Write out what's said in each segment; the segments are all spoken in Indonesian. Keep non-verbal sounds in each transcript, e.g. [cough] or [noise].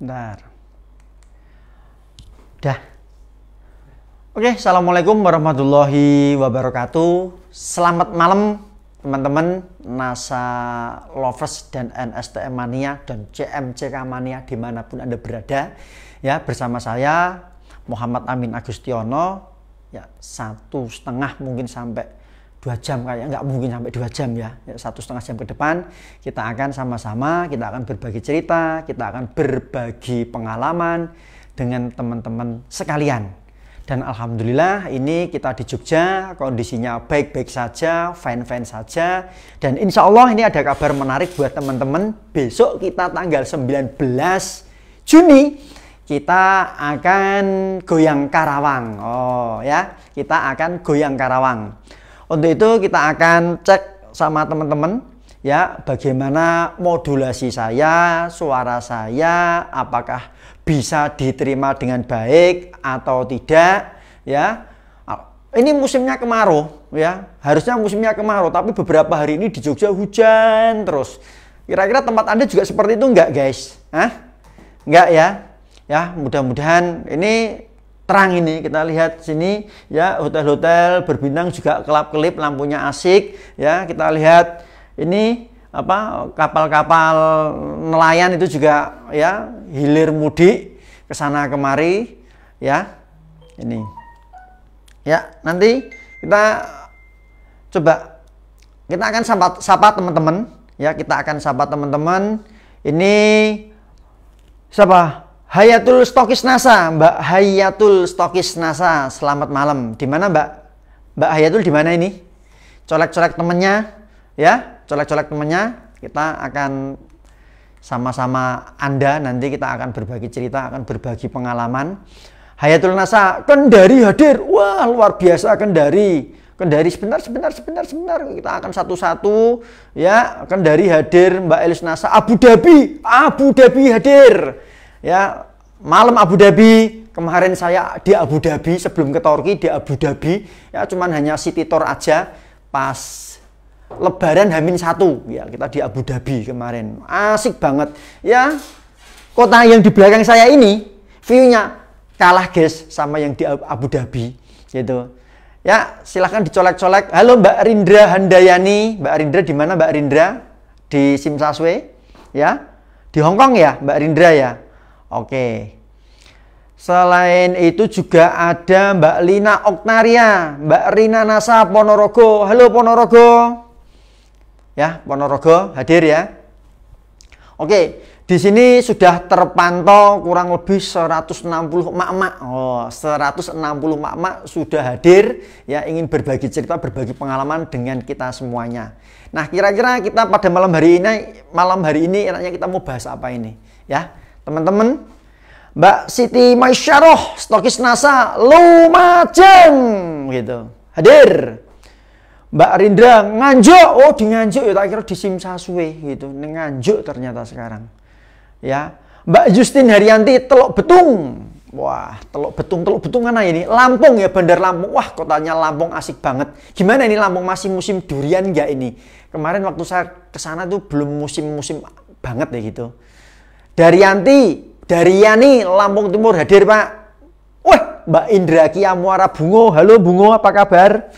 Bentar. Dah. Oke, Assalamualaikum warahmatullahi wabarakatuh. Selamat malam teman-teman NASA Lovers dan NSTM Mania dan CMCK Mania dimanapun Anda berada. Ya, bersama saya Muhammad Amin Agustiono. Ya, satu setengah mungkin sampai dua jam kayak nggak mungkin sampai dua jam ya. ya satu setengah jam ke depan kita akan sama-sama kita akan berbagi cerita kita akan berbagi pengalaman dengan teman-teman sekalian dan alhamdulillah ini kita di Jogja kondisinya baik-baik saja fine-fine saja dan insya Allah ini ada kabar menarik buat teman-teman besok kita tanggal 19 Juni kita akan goyang Karawang oh ya kita akan goyang Karawang untuk itu kita akan cek sama teman-teman ya bagaimana modulasi saya, suara saya apakah bisa diterima dengan baik atau tidak ya. Ini musimnya kemarau ya. Harusnya musimnya kemarau tapi beberapa hari ini di Jogja hujan terus. Kira-kira tempat Anda juga seperti itu enggak, guys? Hah? Enggak ya? Ya, mudah-mudahan ini terang ini kita lihat sini ya hotel-hotel berbintang juga kelap-kelip lampunya asik ya kita lihat ini apa kapal-kapal nelayan itu juga ya hilir mudik ke sana kemari ya ini ya nanti kita coba kita akan sapa, sapa teman-teman ya kita akan sapa teman-teman ini siapa Hayatul Stokis NASA, Mbak Hayatul Stokis NASA, selamat malam. Di mana Mbak? Mbak Hayatul di mana ini? Colek-colek temennya, ya, colek-colek temennya. Kita akan sama-sama Anda nanti kita akan berbagi cerita, akan berbagi pengalaman. Hayatul NASA, Kendari hadir. Wah, luar biasa Kendari. Kendari sebentar, sebentar, sebentar, sebentar. Kita akan satu-satu, ya. Kendari hadir, Mbak Elis NASA, Abu Dhabi, Abu Dhabi hadir ya malam Abu Dhabi kemarin saya di Abu Dhabi sebelum ke Turki di Abu Dhabi ya cuman hanya city tour aja pas Lebaran Hamin satu ya kita di Abu Dhabi kemarin asik banget ya kota yang di belakang saya ini viewnya kalah guys sama yang di Abu Dhabi gitu ya silahkan dicolek-colek halo Mbak Rindra Handayani Mbak Rindra di mana Mbak Rindra di Simsaswe ya di Hongkong ya Mbak Rindra ya Oke. Selain itu juga ada Mbak Lina Oknaria, Mbak Rina Nasa Ponorogo. Halo Ponorogo. Ya, Ponorogo hadir ya. Oke, di sini sudah terpantau kurang lebih 160 mak, mak Oh, 160 mak mak sudah hadir ya ingin berbagi cerita, berbagi pengalaman dengan kita semuanya. Nah, kira-kira kita pada malam hari ini malam hari ini enaknya kita mau bahas apa ini? Ya. Teman-teman, Mbak Siti Maisyaroh, stokis NASA, Lumajang, gitu. Hadir. Mbak Rindra, nganjuk. Oh, di nganjuk ya, tak kira di Simsasue, gitu. Ini nganjuk ternyata sekarang. Ya. Mbak Justin Haryanti, Teluk Betung. Wah, Teluk Betung, Teluk Betung mana ini? Lampung ya, Bandar Lampung. Wah, kotanya Lampung asik banget. Gimana ini Lampung masih musim durian nggak ini? Kemarin waktu saya kesana tuh belum musim-musim banget deh ya, gitu Daryanti, Daryani, Lampung Timur hadir Pak. Wah, Mbak Indra Muara Bungo, halo Bungo apa kabar?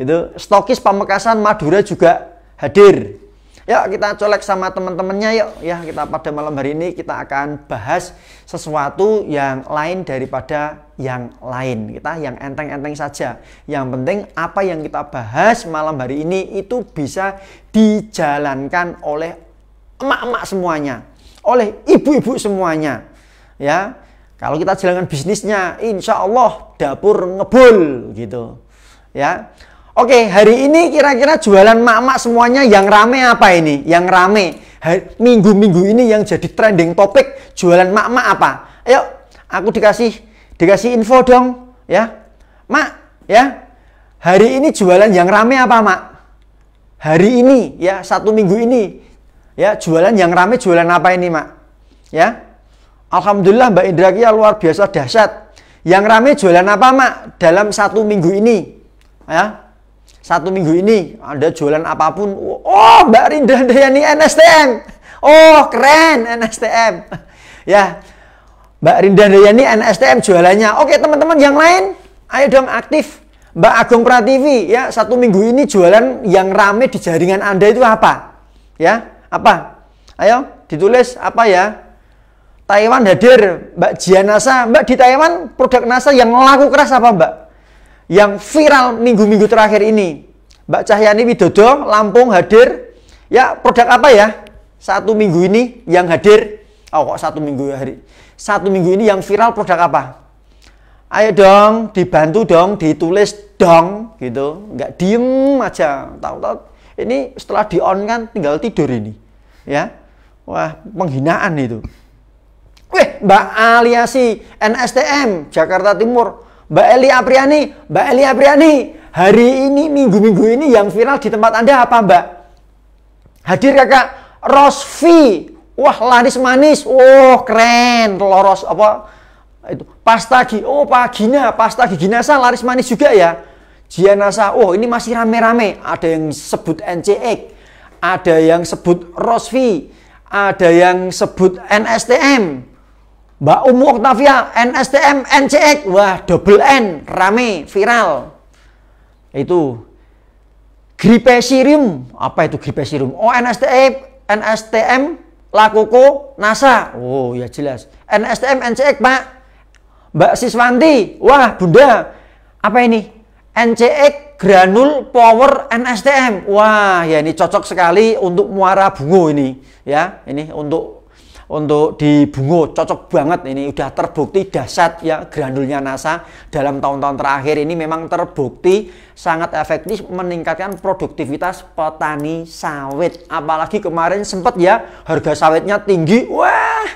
Itu stokis Pamekasan Madura juga hadir. Ya kita colek sama teman-temannya yuk ya kita pada malam hari ini kita akan bahas sesuatu yang lain daripada yang lain kita yang enteng-enteng saja yang penting apa yang kita bahas malam hari ini itu bisa dijalankan oleh emak-emak semuanya oleh ibu-ibu semuanya. Ya, kalau kita jalankan bisnisnya, insya Allah dapur ngebul gitu. Ya, oke hari ini kira-kira jualan mak-mak semuanya yang rame apa ini? Yang rame minggu-minggu ini yang jadi trending topik jualan mak-mak apa? Ayo, aku dikasih dikasih info dong, ya, mak, ya. Hari ini jualan yang rame apa mak? Hari ini ya satu minggu ini Ya, jualan yang rame jualan apa ini, Mak? Ya. Alhamdulillah Mbak Indra Kia luar biasa dahsyat. Yang rame jualan apa, Mak? Dalam satu minggu ini. Ya. Satu minggu ini ada jualan apapun. Oh, Mbak Rinda Dayani NSTM. Oh, keren NSTM. [laughs] ya. Mbak Rinda Dayani NSTM jualannya. Oke, teman-teman yang lain, ayo dong aktif. Mbak Agung Pratiwi ya satu minggu ini jualan yang rame di jaringan Anda itu apa? Ya. Apa? Ayo, ditulis apa ya? Taiwan hadir, Mbak Jia Nasa Mbak di Taiwan produk NASA yang laku keras apa Mbak? Yang viral minggu-minggu terakhir ini. Mbak Cahyani Widodo, Lampung hadir. Ya, produk apa ya? Satu minggu ini yang hadir. Oh kok satu minggu hari? Satu minggu ini yang viral produk apa? Ayo dong, dibantu dong, ditulis dong gitu. Nggak diem aja. Tahu-tahu ini setelah di on kan tinggal tidur ini ya wah penghinaan itu Wih, eh, Mbak Aliasi NSTM Jakarta Timur, Mbak Eli Apriani, Mbak Eli Apriani, hari ini minggu-minggu ini yang viral di tempat Anda apa, Mbak? Hadir Kakak Rosvi. Wah, laris manis. Oh, keren. Loros apa? Itu pasta gigi. Oh, pagina pasta gigi nasa laris manis juga ya. Jianasa, oh ini masih rame-rame. Ada yang sebut NCX, ada yang sebut Rosvi, ada yang sebut NSTM. Mbak Umu Oktavia, NSTM, NCX, wah double N, rame, viral. Itu gripe sirium, apa itu gripe sirium? Oh NSTM, NSTM, Lakoko, NASA. Oh ya jelas. NSTM, NCX, Pak. Mbak Siswanti, wah Bunda, apa ini? NCX granul power NSTM. Wah, ya ini cocok sekali untuk muara bungo ini, ya. Ini untuk untuk di bungo cocok banget ini udah terbukti dahsyat ya granulnya NASA dalam tahun-tahun terakhir ini memang terbukti sangat efektif meningkatkan produktivitas petani sawit apalagi kemarin sempat ya harga sawitnya tinggi wah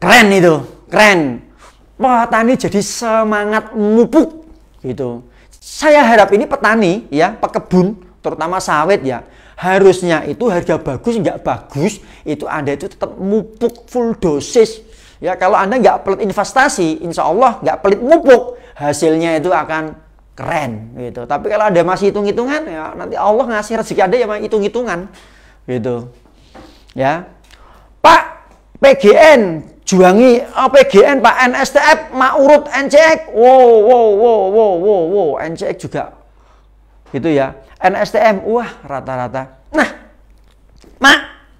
keren itu keren petani jadi semangat mupuk gitu. Saya harap ini petani ya, pekebun terutama sawit ya, harusnya itu harga bagus nggak bagus itu Anda itu tetap mupuk full dosis. Ya kalau Anda nggak pelit investasi, insya Allah nggak pelit mupuk, hasilnya itu akan keren gitu. Tapi kalau Anda masih hitung-hitungan ya nanti Allah ngasih rezeki Anda yang hitung-hitungan gitu. Ya. Pak PGN juangi opgn Pak NSTF urut NCX wow wow wow wow wow wow NCX juga gitu ya NSTM wah rata-rata nah mak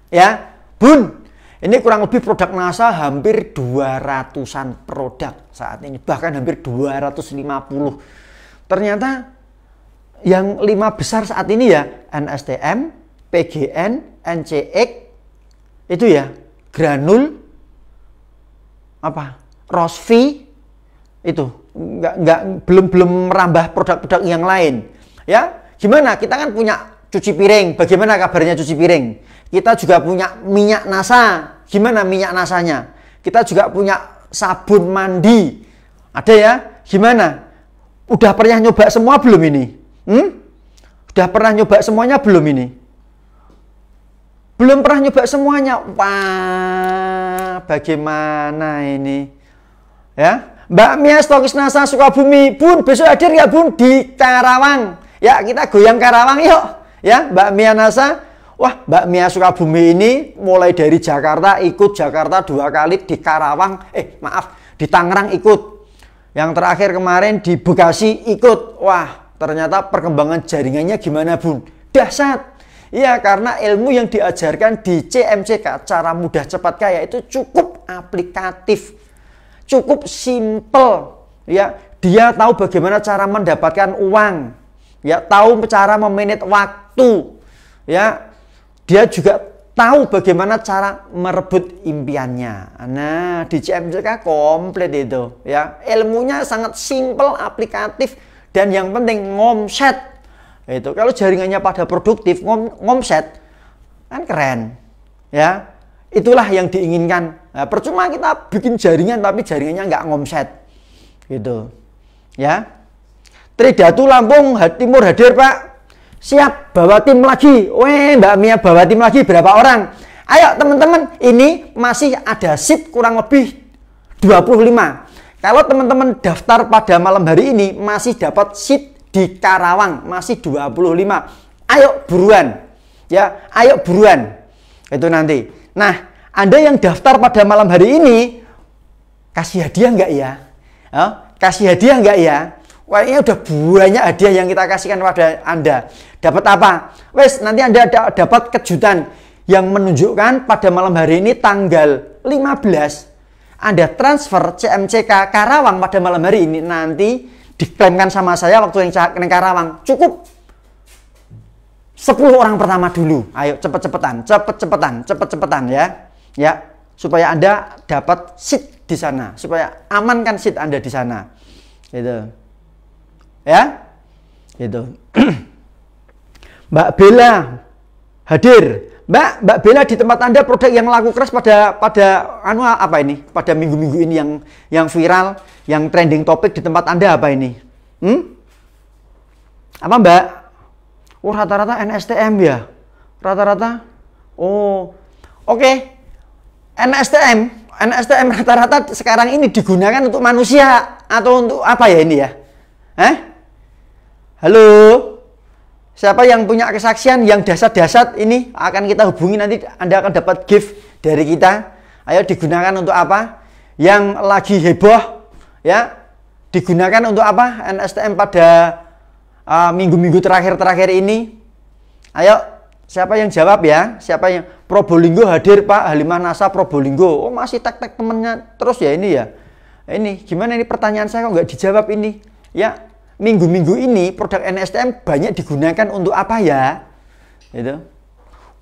ya bun ini kurang lebih produk NASA hampir 200-an produk saat ini bahkan hampir 250 ternyata yang lima besar saat ini ya NSTM PGN NCX itu ya granul apa Rosvi itu nggak nggak belum belum merambah produk-produk yang lain ya gimana kita kan punya cuci piring bagaimana kabarnya cuci piring kita juga punya minyak nasa gimana minyak nasanya kita juga punya sabun mandi ada ya gimana udah pernah nyoba semua belum ini hmm? udah pernah nyoba semuanya belum ini belum pernah nyoba semuanya. Wah, bagaimana ini? Ya, Mbak Mia Stokis Nasa Sukabumi pun besok hadir ya Bun di Karawang. Ya, kita goyang Karawang yuk. Ya, Mbak Mia Nasa Wah, Mbak Mia Sukabumi ini mulai dari Jakarta ikut Jakarta dua kali di Karawang, eh maaf di Tangerang ikut. Yang terakhir kemarin di Bekasi ikut. Wah, ternyata perkembangan jaringannya gimana bun? Dahsyat. Iya, karena ilmu yang diajarkan di CMCK, cara mudah cepat kaya itu cukup aplikatif, cukup simple. Ya, dia tahu bagaimana cara mendapatkan uang, ya tahu cara memanage waktu, ya dia juga tahu bagaimana cara merebut impiannya. Nah, di CMCK komplit itu, ya ilmunya sangat simple, aplikatif, dan yang penting ngomset itu kalau jaringannya pada produktif, ngom ngomset kan keren. Ya. Itulah yang diinginkan. Nah, percuma kita bikin jaringan tapi jaringannya nggak ngomset. Gitu. Ya. Tridatu Lampung Timur hadir, Pak. Siap, bawa tim lagi. Weh, Mbak Mia bawa tim lagi berapa orang? Ayo teman-teman, ini masih ada seat kurang lebih 25. Kalau teman-teman daftar pada malam hari ini masih dapat seat di Karawang masih 25. Ayo buruan. Ya, ayo buruan. Itu nanti. Nah, Anda yang daftar pada malam hari ini kasih hadiah enggak ya? Oh, kasih hadiah enggak ya? Wah, ini udah banyak hadiah yang kita kasihkan pada Anda. Dapat apa? Wes, nanti Anda dapat kejutan yang menunjukkan pada malam hari ini tanggal 15 Anda transfer CMCK Karawang pada malam hari ini nanti diklaimkan sama saya waktu yang neng Karawang cukup 10 orang pertama dulu ayo cepet-cepetan cepet-cepetan cepet-cepetan ya ya supaya anda dapat seat di sana supaya amankan seat anda di sana gitu ya gitu [clears throat] Mbak Bella hadir Mbak, Mbak Bella di tempat Anda produk yang laku keras pada pada anu apa ini? Pada minggu-minggu ini yang yang viral, yang trending topik di tempat Anda apa ini? Hmm? Apa Mbak? Oh, rata-rata NSTM ya. Rata-rata. Oh. Oke. Okay. NSTM, NSTM rata-rata sekarang ini digunakan untuk manusia atau untuk apa ya ini ya? Eh? Halo. Siapa yang punya kesaksian yang dasar-dasar ini akan kita hubungi nanti Anda akan dapat gift dari kita. Ayo digunakan untuk apa? Yang lagi heboh ya digunakan untuk apa NSTM pada minggu minggu-minggu terakhir-terakhir ini. Ayo siapa yang jawab ya? Siapa yang Probolinggo hadir Pak Halimah Nasa Probolinggo. Oh masih tek-tek temennya terus ya ini ya. Ini gimana ini pertanyaan saya kok nggak dijawab ini? Ya minggu-minggu ini produk NSTM banyak digunakan untuk apa ya? Kelaten gitu.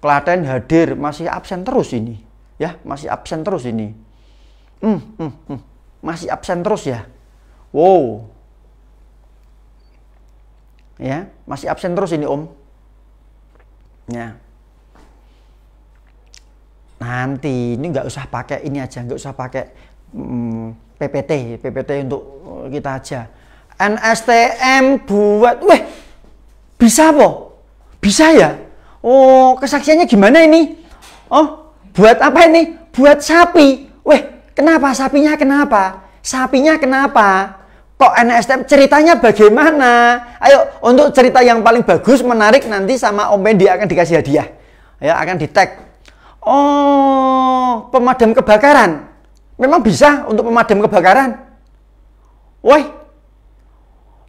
Klaten hadir masih absen terus ini, ya masih absen terus ini. Hmm, hmm, hmm. masih absen terus ya. Wow, ya masih absen terus ini om. Ya. Nanti ini nggak usah pakai ini aja, nggak usah pakai hmm, PPT, PPT untuk kita aja NSTM buat weh bisa po bisa ya oh kesaksiannya gimana ini oh buat apa ini buat sapi weh kenapa sapinya kenapa sapinya kenapa kok NSTM ceritanya bagaimana ayo untuk cerita yang paling bagus menarik nanti sama Om dia akan dikasih hadiah ya akan di tag oh pemadam kebakaran memang bisa untuk pemadam kebakaran woi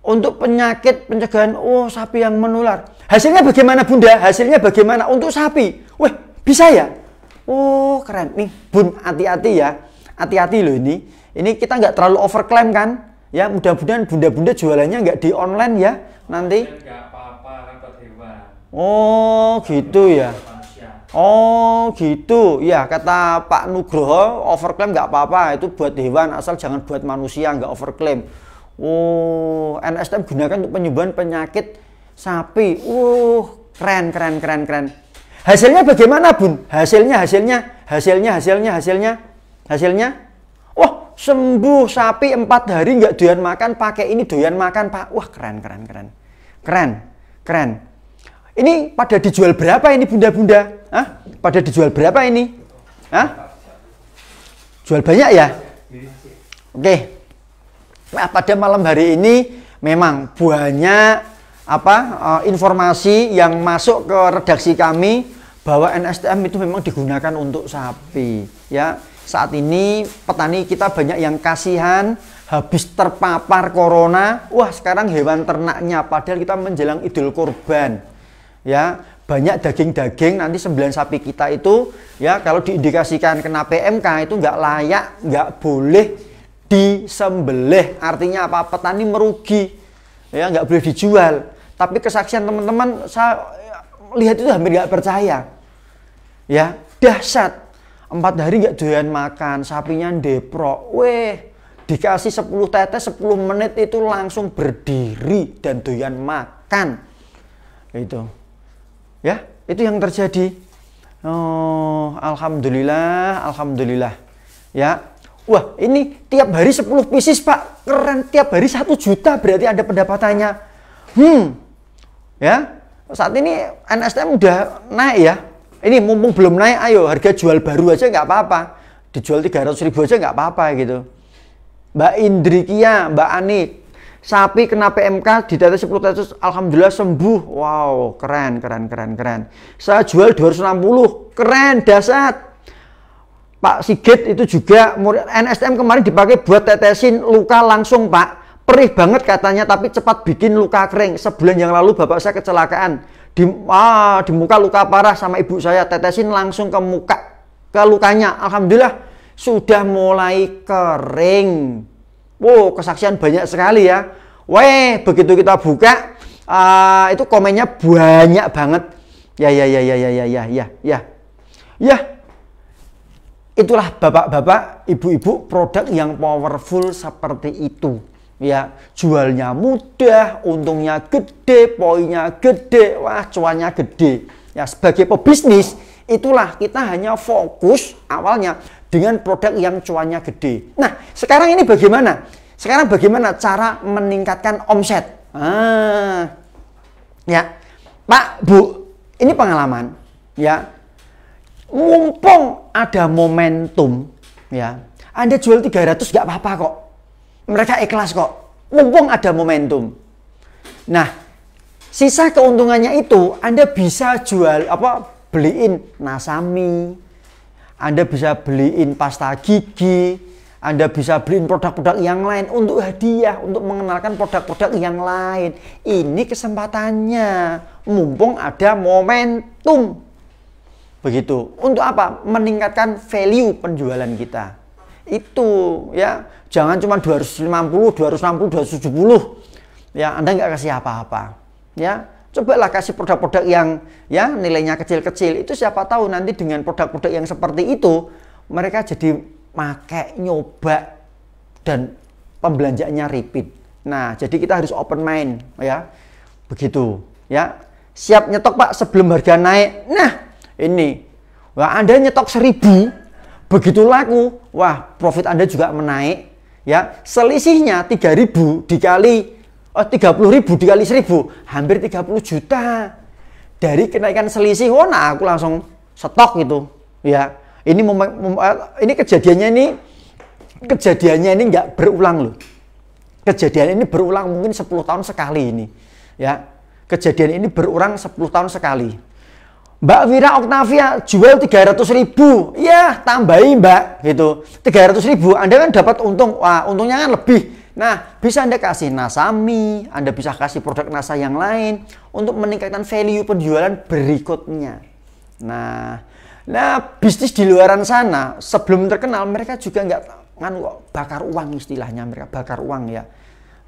untuk penyakit pencegahan oh sapi yang menular. Hasilnya bagaimana Bunda? Hasilnya bagaimana untuk sapi? Wah bisa ya? Oh, keren. Nih, Bun, hati-hati ya. Hati-hati loh ini. Ini kita nggak terlalu overclaim kan? Ya, mudah-mudahan Bunda-bunda jualannya nggak di online ya nanti. Oh, gitu ya. Oh gitu, ya kata Pak Nugroho overclaim nggak apa-apa itu buat hewan asal jangan buat manusia nggak overclaim. Oh, NSTM gunakan untuk penyembuhan penyakit sapi. Uh, keren, keren, keren, keren. Hasilnya bagaimana, Bun? Hasilnya, hasilnya, hasilnya, hasilnya, hasilnya, hasilnya. Wah, sembuh sapi empat hari nggak doyan makan, pakai ini doyan makan, Pak. Wah, keren, keren, keren. Keren, keren. Ini pada dijual berapa ini, bunda-bunda? Hah? Pada dijual berapa ini? Ah, Jual banyak ya? Oke. Okay. Nah, pada malam hari ini memang banyak apa eh, informasi yang masuk ke redaksi kami bahwa NSTM itu memang digunakan untuk sapi ya saat ini petani kita banyak yang kasihan habis terpapar corona wah sekarang hewan ternaknya padahal kita menjelang idul kurban ya banyak daging-daging nanti sembilan sapi kita itu ya kalau diindikasikan kena PMK itu nggak layak nggak boleh disembelih artinya apa petani merugi ya nggak boleh dijual tapi kesaksian teman-teman saya lihat itu hampir nggak percaya ya dahsyat empat hari nggak doyan makan sapinya deprok weh dikasih 10 tetes 10 menit itu langsung berdiri dan doyan makan itu ya itu yang terjadi oh alhamdulillah alhamdulillah ya Wah, ini tiap hari 10 pieces, Pak. Keren, tiap hari 1 juta berarti ada pendapatannya. Hmm. Ya. Saat ini NSTM udah naik ya. Ini mumpung belum naik, ayo harga jual baru aja nggak apa-apa. Dijual 300 ribu aja nggak apa-apa gitu. Mbak Indri Kia, Mbak Ani, sapi kena PMK di data 10 tetes, alhamdulillah sembuh. Wow, keren, keren, keren, keren. Saya jual 260, keren, dasar Pak Sigit itu juga murid NSTM kemarin dipakai buat tetesin luka langsung Pak perih banget katanya tapi cepat bikin luka kering sebulan yang lalu bapak saya kecelakaan di, ah, di muka luka parah sama ibu saya tetesin langsung ke muka ke lukanya Alhamdulillah sudah mulai kering wow kesaksian banyak sekali ya weh begitu kita buka uh, itu komennya banyak banget ya ya ya ya ya ya ya ya ya ya itulah bapak-bapak, ibu-ibu produk yang powerful seperti itu. Ya, jualnya mudah, untungnya gede, poinnya gede, wah cuannya gede. Ya, sebagai pebisnis, itulah kita hanya fokus awalnya dengan produk yang cuannya gede. Nah, sekarang ini bagaimana? Sekarang bagaimana cara meningkatkan omset? Ah, ya, Pak, Bu, ini pengalaman. Ya, mumpung ada momentum ya Anda jual 300 nggak apa-apa kok mereka ikhlas kok mumpung ada momentum nah sisa keuntungannya itu Anda bisa jual apa beliin nasami Anda bisa beliin pasta gigi anda bisa beliin produk-produk yang lain untuk hadiah, untuk mengenalkan produk-produk yang lain. Ini kesempatannya, mumpung ada momentum. Begitu. Untuk apa? Meningkatkan value penjualan kita. Itu ya, jangan cuma 250, 260, 270. Ya, Anda nggak kasih apa-apa. Ya, cobalah kasih produk-produk yang ya nilainya kecil-kecil. Itu siapa tahu nanti dengan produk-produk yang seperti itu mereka jadi make, nyoba dan pembelanjanya repeat. Nah, jadi kita harus open mind ya. Begitu ya. Siap nyetok Pak sebelum harga naik. Nah, ini wah anda nyetok seribu begitu laku wah profit anda juga menaik ya selisihnya 3000 dikali oh 30000 dikali 1000 hampir 30 juta dari kenaikan selisih oh nah aku langsung stok gitu ya ini eh, ini kejadiannya ini kejadiannya ini nggak berulang loh kejadian ini berulang mungkin 10 tahun sekali ini ya kejadian ini berulang 10 tahun sekali Mbak Wira Oktavia jual 300 ribu, ya tambahin mbak gitu. 300 ribu, Anda kan dapat untung, wah untungnya kan lebih. Nah, bisa Anda kasih nasami, Anda bisa kasih produk nasa yang lain untuk meningkatkan value penjualan berikutnya. Nah, nah bisnis di luaran sana sebelum terkenal mereka juga nggak kan bakar uang istilahnya mereka bakar uang ya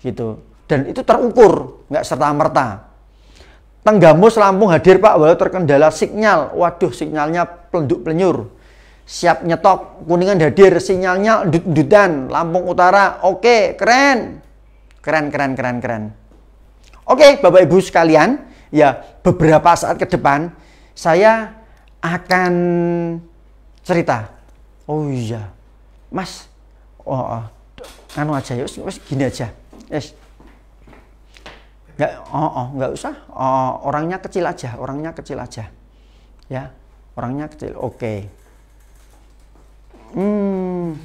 gitu dan itu terukur nggak serta merta Tenggamus Lampung hadir Pak walau terkendala sinyal. Waduh sinyalnya pelenduk pelenyur. Siap nyetok Kuningan hadir sinyalnya dut-dutan Lampung Utara. Oke, keren. Keren keren keren keren. Oke, Bapak Ibu sekalian, ya beberapa saat ke depan saya akan cerita. Oh iya. Mas, oh, oh anu aja yuk, gini aja. Yes nggak oh, oh nggak usah oh, orangnya kecil aja orangnya kecil aja ya orangnya kecil oke okay. hmm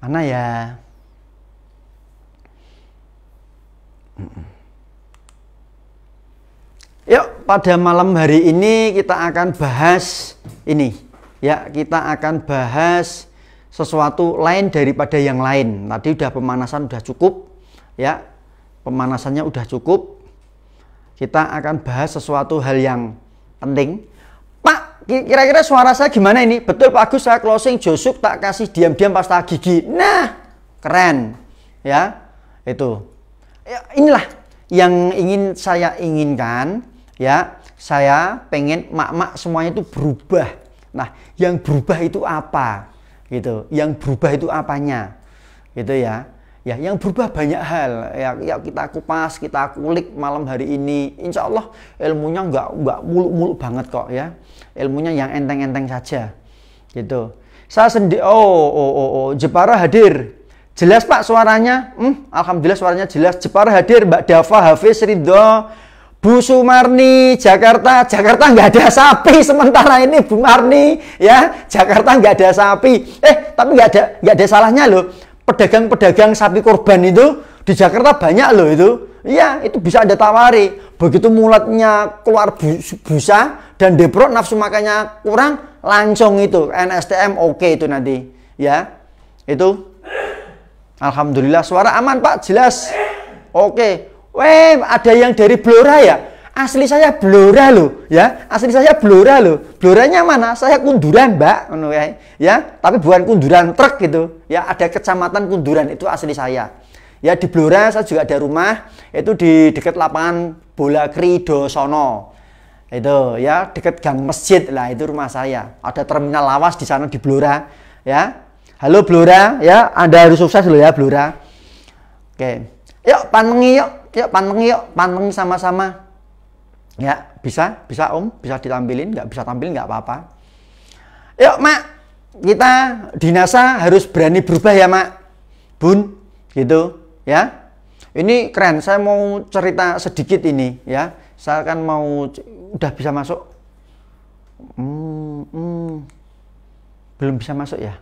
mana ya yuk pada malam hari ini kita akan bahas ini ya kita akan bahas sesuatu lain daripada yang lain tadi udah pemanasan udah cukup ya pemanasannya udah cukup. Kita akan bahas sesuatu hal yang penting. Pak, kira-kira suara saya gimana ini? Betul Pak Agus, saya closing josuk tak kasih diam-diam pasta gigi. Nah, keren. Ya, itu. Ya, inilah yang ingin saya inginkan ya saya pengen mak-mak semuanya itu berubah nah yang berubah itu apa gitu yang berubah itu apanya gitu ya ya yang berubah banyak hal ya, ya kita kupas kita kulik malam hari ini insya Allah ilmunya nggak nggak muluk-muluk banget kok ya ilmunya yang enteng-enteng saja gitu saya sendiri oh oh oh oh Jepara hadir jelas pak suaranya hmm, alhamdulillah suaranya jelas Jepara hadir Mbak Dava Hafiz Ridho Bu Sumarni, Jakarta, Jakarta nggak ada sapi sementara ini Bu Marni, ya Jakarta nggak ada sapi. Eh tapi nggak ada nggak ada salahnya loh pedagang-pedagang sapi korban itu di Jakarta banyak loh itu. Iya, itu bisa ada tawari. Begitu mulutnya keluar busa dan depro nafsu makannya kurang, langsung itu NSTM oke okay itu nanti. Ya. Itu Alhamdulillah suara aman Pak, jelas. Oke. Okay. Weh, ada yang dari Blora ya? asli saya blora lo, ya asli saya blora lo. bloranya mana saya kunduran mbak ya, ya tapi bukan kunduran truk gitu ya ada kecamatan kunduran itu asli saya ya di blora saya juga ada rumah itu di dekat lapangan bola krido sono itu ya dekat gang masjid lah itu rumah saya ada terminal lawas di sana di blora ya halo blora ya anda harus sukses lo ya blora oke yuk panengi yuk yuk panengi yuk panengi sama-sama Ya, bisa, bisa Om, bisa ditampilin, nggak bisa tampil nggak apa-apa. Yuk, Mak, kita di NASA harus berani berubah ya, Mak. Bun, gitu, ya. Ini keren, saya mau cerita sedikit ini, ya. Saya kan mau udah bisa masuk. Hmm, hmm. Belum bisa masuk ya?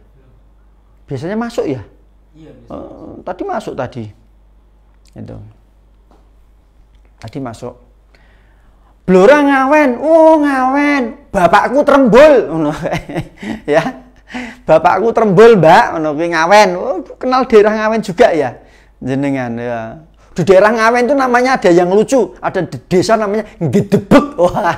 Biasanya masuk ya? Iya, uh, tadi masuk tadi. Itu. Tadi masuk. Blora ngawen, oh ngawen, bapakku trembul, [laughs] ya. Bapakku trembul, Mbak, ngawen. Oh, kenal daerah ngawen juga ya jenengan ya. Di daerah ngawen itu namanya ada yang lucu, ada di desa namanya Gedebek. [laughs] Wah.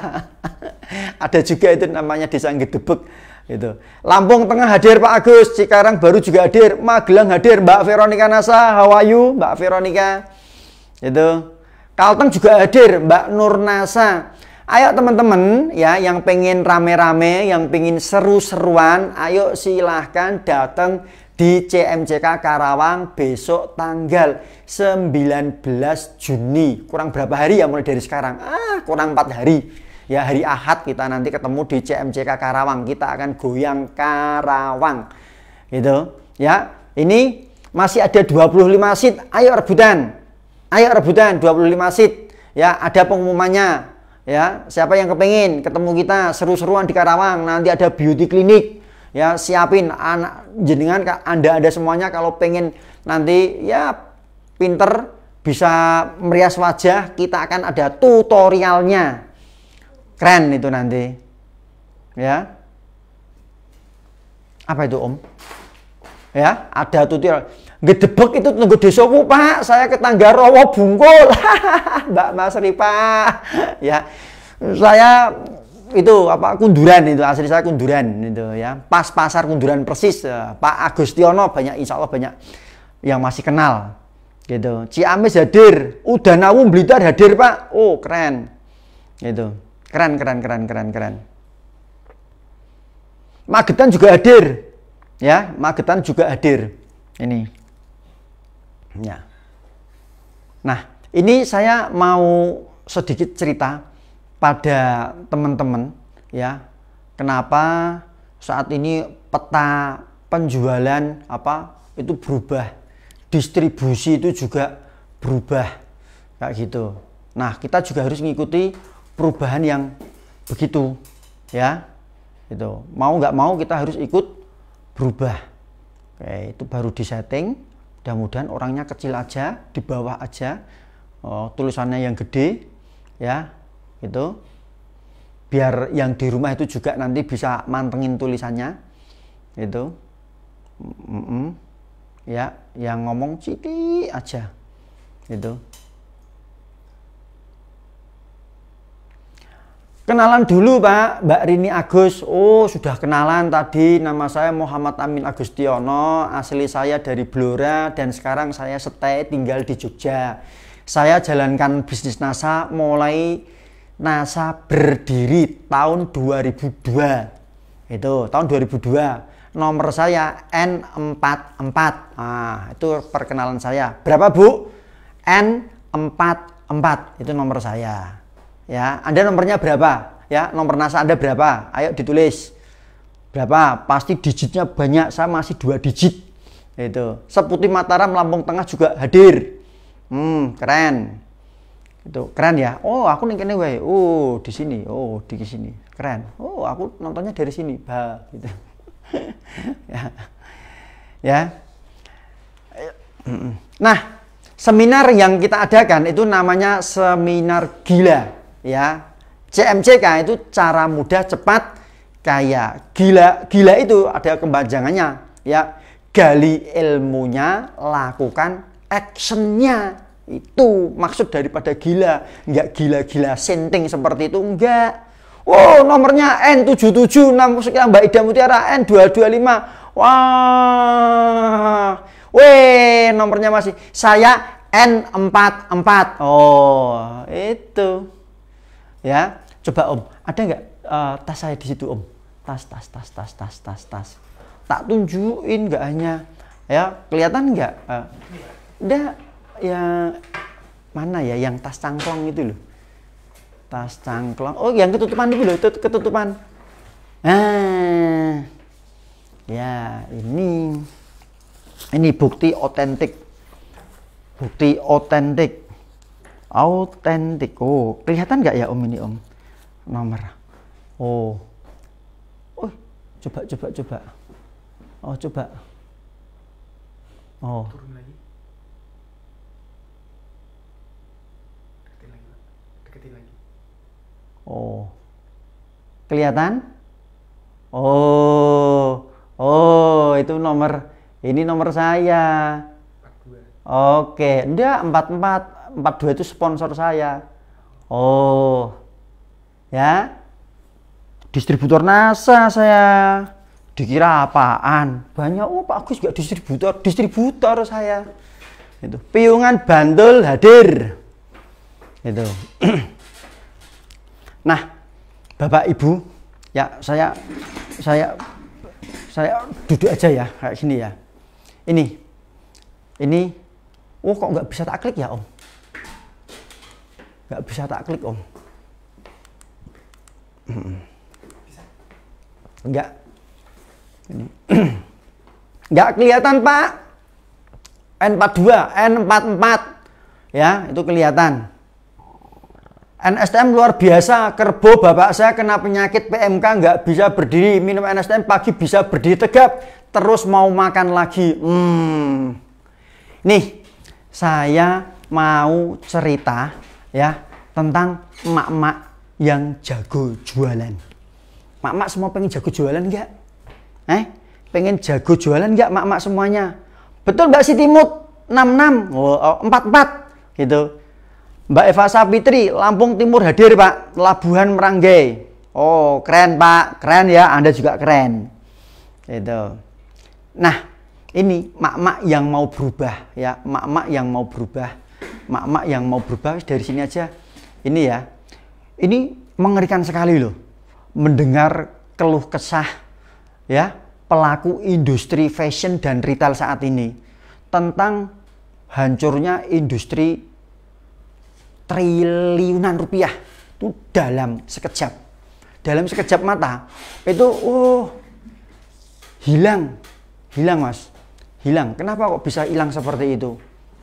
ada juga itu namanya desa Gedebek itu. Lampung Tengah hadir Pak Agus, Cikarang baru juga hadir, Magelang hadir Mbak Veronica Nasa, Hawayu, Mbak Veronica? Itu. Kalteng juga hadir Mbak Nurnasa. Ayo teman-teman ya yang pengen rame-rame, yang pengen seru-seruan, ayo silahkan datang di CMCK Karawang besok tanggal 19 Juni. Kurang berapa hari ya mulai dari sekarang? Ah, kurang 4 hari. Ya hari Ahad kita nanti ketemu di CMCK Karawang. Kita akan goyang Karawang. Gitu. Ya, ini masih ada 25 seat. Ayo rebutan ayo rebutan 25 seat ya ada pengumumannya ya siapa yang kepingin ketemu kita seru-seruan di Karawang nanti ada beauty clinic ya siapin anak jenengan anda ada semuanya kalau pengen nanti ya pinter bisa merias wajah kita akan ada tutorialnya keren itu nanti ya apa itu om ya ada tutorial Gedebek itu tunggu desoku pak, saya tangga Rowo Bungkul, [laughs] Mbak Mas pak ya saya itu apa kunduran itu asli saya kunduran itu ya pas pasar kunduran persis eh, Pak Agustiono banyak insya Allah banyak yang masih kenal gitu Ciamis hadir udah Udanawu Blitar hadir Pak oh keren gitu keren keren keren keren keren Magetan juga hadir ya Magetan juga hadir ini Ya. Nah, ini saya mau sedikit cerita pada teman-teman ya. Kenapa saat ini peta penjualan apa itu berubah, distribusi itu juga berubah kayak gitu. Nah, kita juga harus mengikuti perubahan yang begitu ya. Itu mau nggak mau kita harus ikut berubah. Oke, itu baru disetting mudah-mudahan orangnya kecil aja di bawah aja oh, tulisannya yang gede ya itu biar yang di rumah itu juga nanti bisa mantengin tulisannya itu mm -mm. ya yang ngomong cili aja itu Kenalan dulu Pak, Mbak Rini Agus. Oh, sudah kenalan tadi. Nama saya Muhammad Amin Agustiono, asli saya dari Blora dan sekarang saya stay tinggal di Jogja. Saya jalankan bisnis NASA mulai NASA berdiri tahun 2002. Itu, tahun 2002. Nomor saya N44. Ah itu perkenalan saya. Berapa, Bu? N44. Itu nomor saya ya Anda nomornya berapa ya nomor NASA Anda berapa ayo ditulis berapa pasti digitnya banyak saya masih dua digit itu Seputih Mataram Lampung Tengah juga hadir hmm keren itu keren ya oh aku nih kene wae oh di sini oh di sini keren oh aku nontonnya dari sini bah gitu [laughs] ya ya nah seminar yang kita adakan itu namanya seminar gila ya CMCK itu cara mudah cepat kaya gila gila itu ada kepanjangannya ya gali ilmunya lakukan actionnya itu maksud daripada gila nggak gila-gila senting seperti itu enggak Wow, nomornya n 776 maksudnya Mbak Ida Mutiara N225. Wah. Weh, nomornya masih saya N44. Oh, itu ya coba om ada nggak uh, tas saya di situ om tas tas tas tas tas tas tas tak tunjukin nggak hanya ya kelihatan nggak uh, eh, yang ya mana ya yang tas cangklong itu loh tas cangklong oh yang ketutupan itu loh itu ketutupan ah ya ini ini bukti otentik bukti otentik autentik oh kelihatan nggak ya om ini om nomor oh oh coba coba coba oh coba oh turun lagi deketin lagi deketin lagi oh kelihatan oh oh itu nomor ini nomor saya 42. oke enggak 44 42 itu sponsor saya. Oh. Ya. Distributor NASA saya. Dikira apaan? Banyak oh Pak Agus juga distributor, distributor saya. Itu. Piungan Bantul hadir. Itu. [clears throat] nah, Bapak Ibu, ya saya saya saya duduk aja ya kayak sini ya. Ini. Ini. Oh kok nggak bisa tak klik ya Om? nggak bisa tak klik om nggak ini [clears throat] nggak kelihatan pak N42 N44 ya itu kelihatan NSTM luar biasa, kerbo bapak saya kena penyakit PMK nggak bisa berdiri, minum NSTM pagi bisa berdiri tegap, terus mau makan lagi. Hmm. Nih, saya mau cerita ya tentang emak-emak yang jago jualan. Emak-emak semua pengen jago jualan nggak? Eh, pengen jago jualan nggak emak-emak semuanya? Betul Mbak Siti Mut 66, oh, 44 gitu. Mbak Eva Sapitri, Lampung Timur hadir Pak, Labuhan Meranggai. Oh keren Pak, keren ya, Anda juga keren. Gitu. Nah, ini mak-mak yang mau berubah ya, mak-mak yang mau berubah mak-mak yang mau berubah dari sini aja ini ya ini mengerikan sekali loh mendengar keluh kesah ya pelaku industri fashion dan retail saat ini tentang hancurnya industri triliunan rupiah itu dalam sekejap dalam sekejap mata itu oh hilang hilang mas hilang kenapa kok bisa hilang seperti itu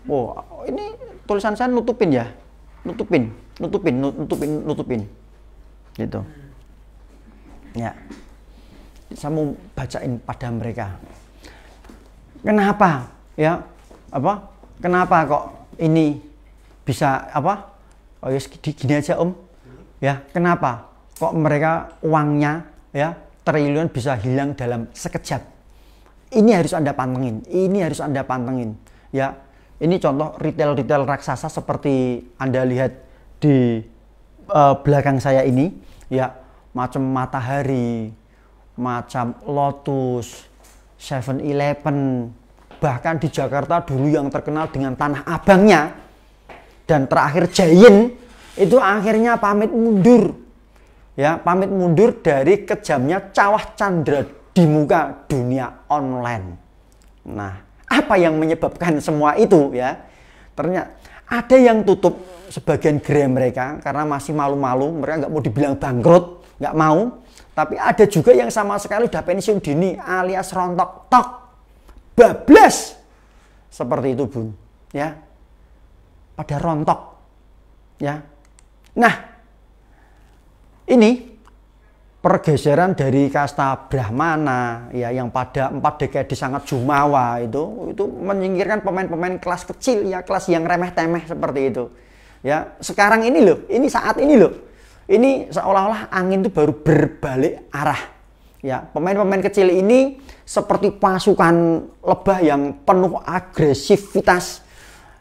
oh ini tulisan saya nutupin ya nutupin nutupin nutupin nutupin gitu ya saya mau bacain pada mereka kenapa ya apa kenapa kok ini bisa apa oh ya gini aja om ya kenapa kok mereka uangnya ya triliun bisa hilang dalam sekejap ini harus anda pantengin ini harus anda pantengin ya ini contoh retail-retail raksasa seperti Anda lihat di uh, belakang saya ini, ya macam matahari, macam Lotus, 7-Eleven, bahkan di Jakarta dulu yang terkenal dengan Tanah Abangnya, dan terakhir Jain itu akhirnya pamit mundur. Ya, pamit mundur dari kejamnya cawah candra di muka dunia online. Nah, apa yang menyebabkan semua itu ya ternyata ada yang tutup sebagian gereja mereka karena masih malu-malu mereka nggak mau dibilang bangkrut nggak mau tapi ada juga yang sama sekali udah pensiun dini alias rontok tok bablas seperti itu bun ya pada rontok ya nah ini pergeseran dari kasta Brahmana ya yang pada empat dekade sangat jumawa itu itu menyingkirkan pemain-pemain kelas kecil ya kelas yang remeh-temeh seperti itu ya sekarang ini loh ini saat ini loh ini seolah-olah angin itu baru berbalik arah ya pemain-pemain kecil ini seperti pasukan lebah yang penuh agresivitas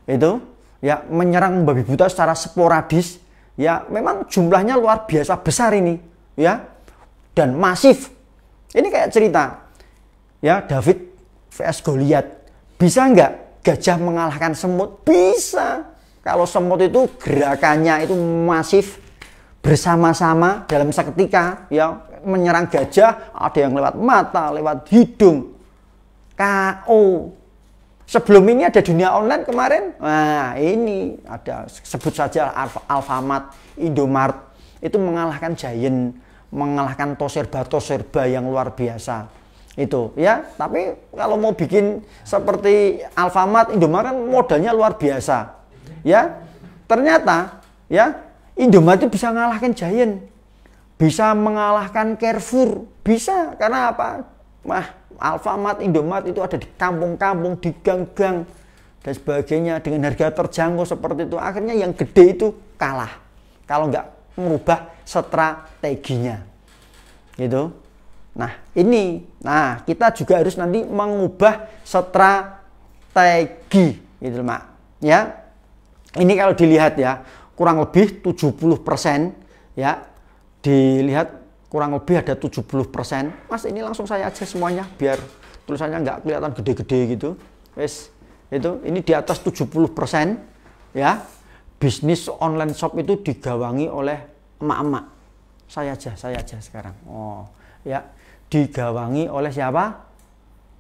itu ya menyerang babi buta secara sporadis ya memang jumlahnya luar biasa besar ini ya dan masif. Ini kayak cerita ya David vs Goliat. Bisa nggak gajah mengalahkan semut? Bisa. Kalau semut itu gerakannya itu masif bersama-sama dalam seketika ya menyerang gajah ada yang lewat mata, lewat hidung. KO. Sebelum ini ada dunia online kemarin. Nah, ini ada sebut saja alfamat Alfamart, Indomart itu mengalahkan Giant mengalahkan toserba toserba yang luar biasa itu ya tapi kalau mau bikin seperti Alfamart Indomaret modalnya luar biasa ya ternyata ya Indomaret itu bisa mengalahkan Giant bisa mengalahkan Carrefour bisa karena apa mah Alfamart Indomaret itu ada di kampung-kampung di gang-gang dan sebagainya dengan harga terjangkau seperti itu akhirnya yang gede itu kalah kalau nggak merubah strateginya. Gitu. Nah, ini. Nah, kita juga harus nanti mengubah strategi, gitu, Mak. Ya. Ini kalau dilihat ya, kurang lebih 70% ya. Dilihat kurang lebih ada 70%. Mas, ini langsung saya aja semuanya biar tulisannya nggak kelihatan gede-gede gitu. Wes, itu ini di atas 70% ya bisnis online shop itu digawangi oleh emak-emak. Saya aja, saya aja sekarang. Oh, ya digawangi oleh siapa?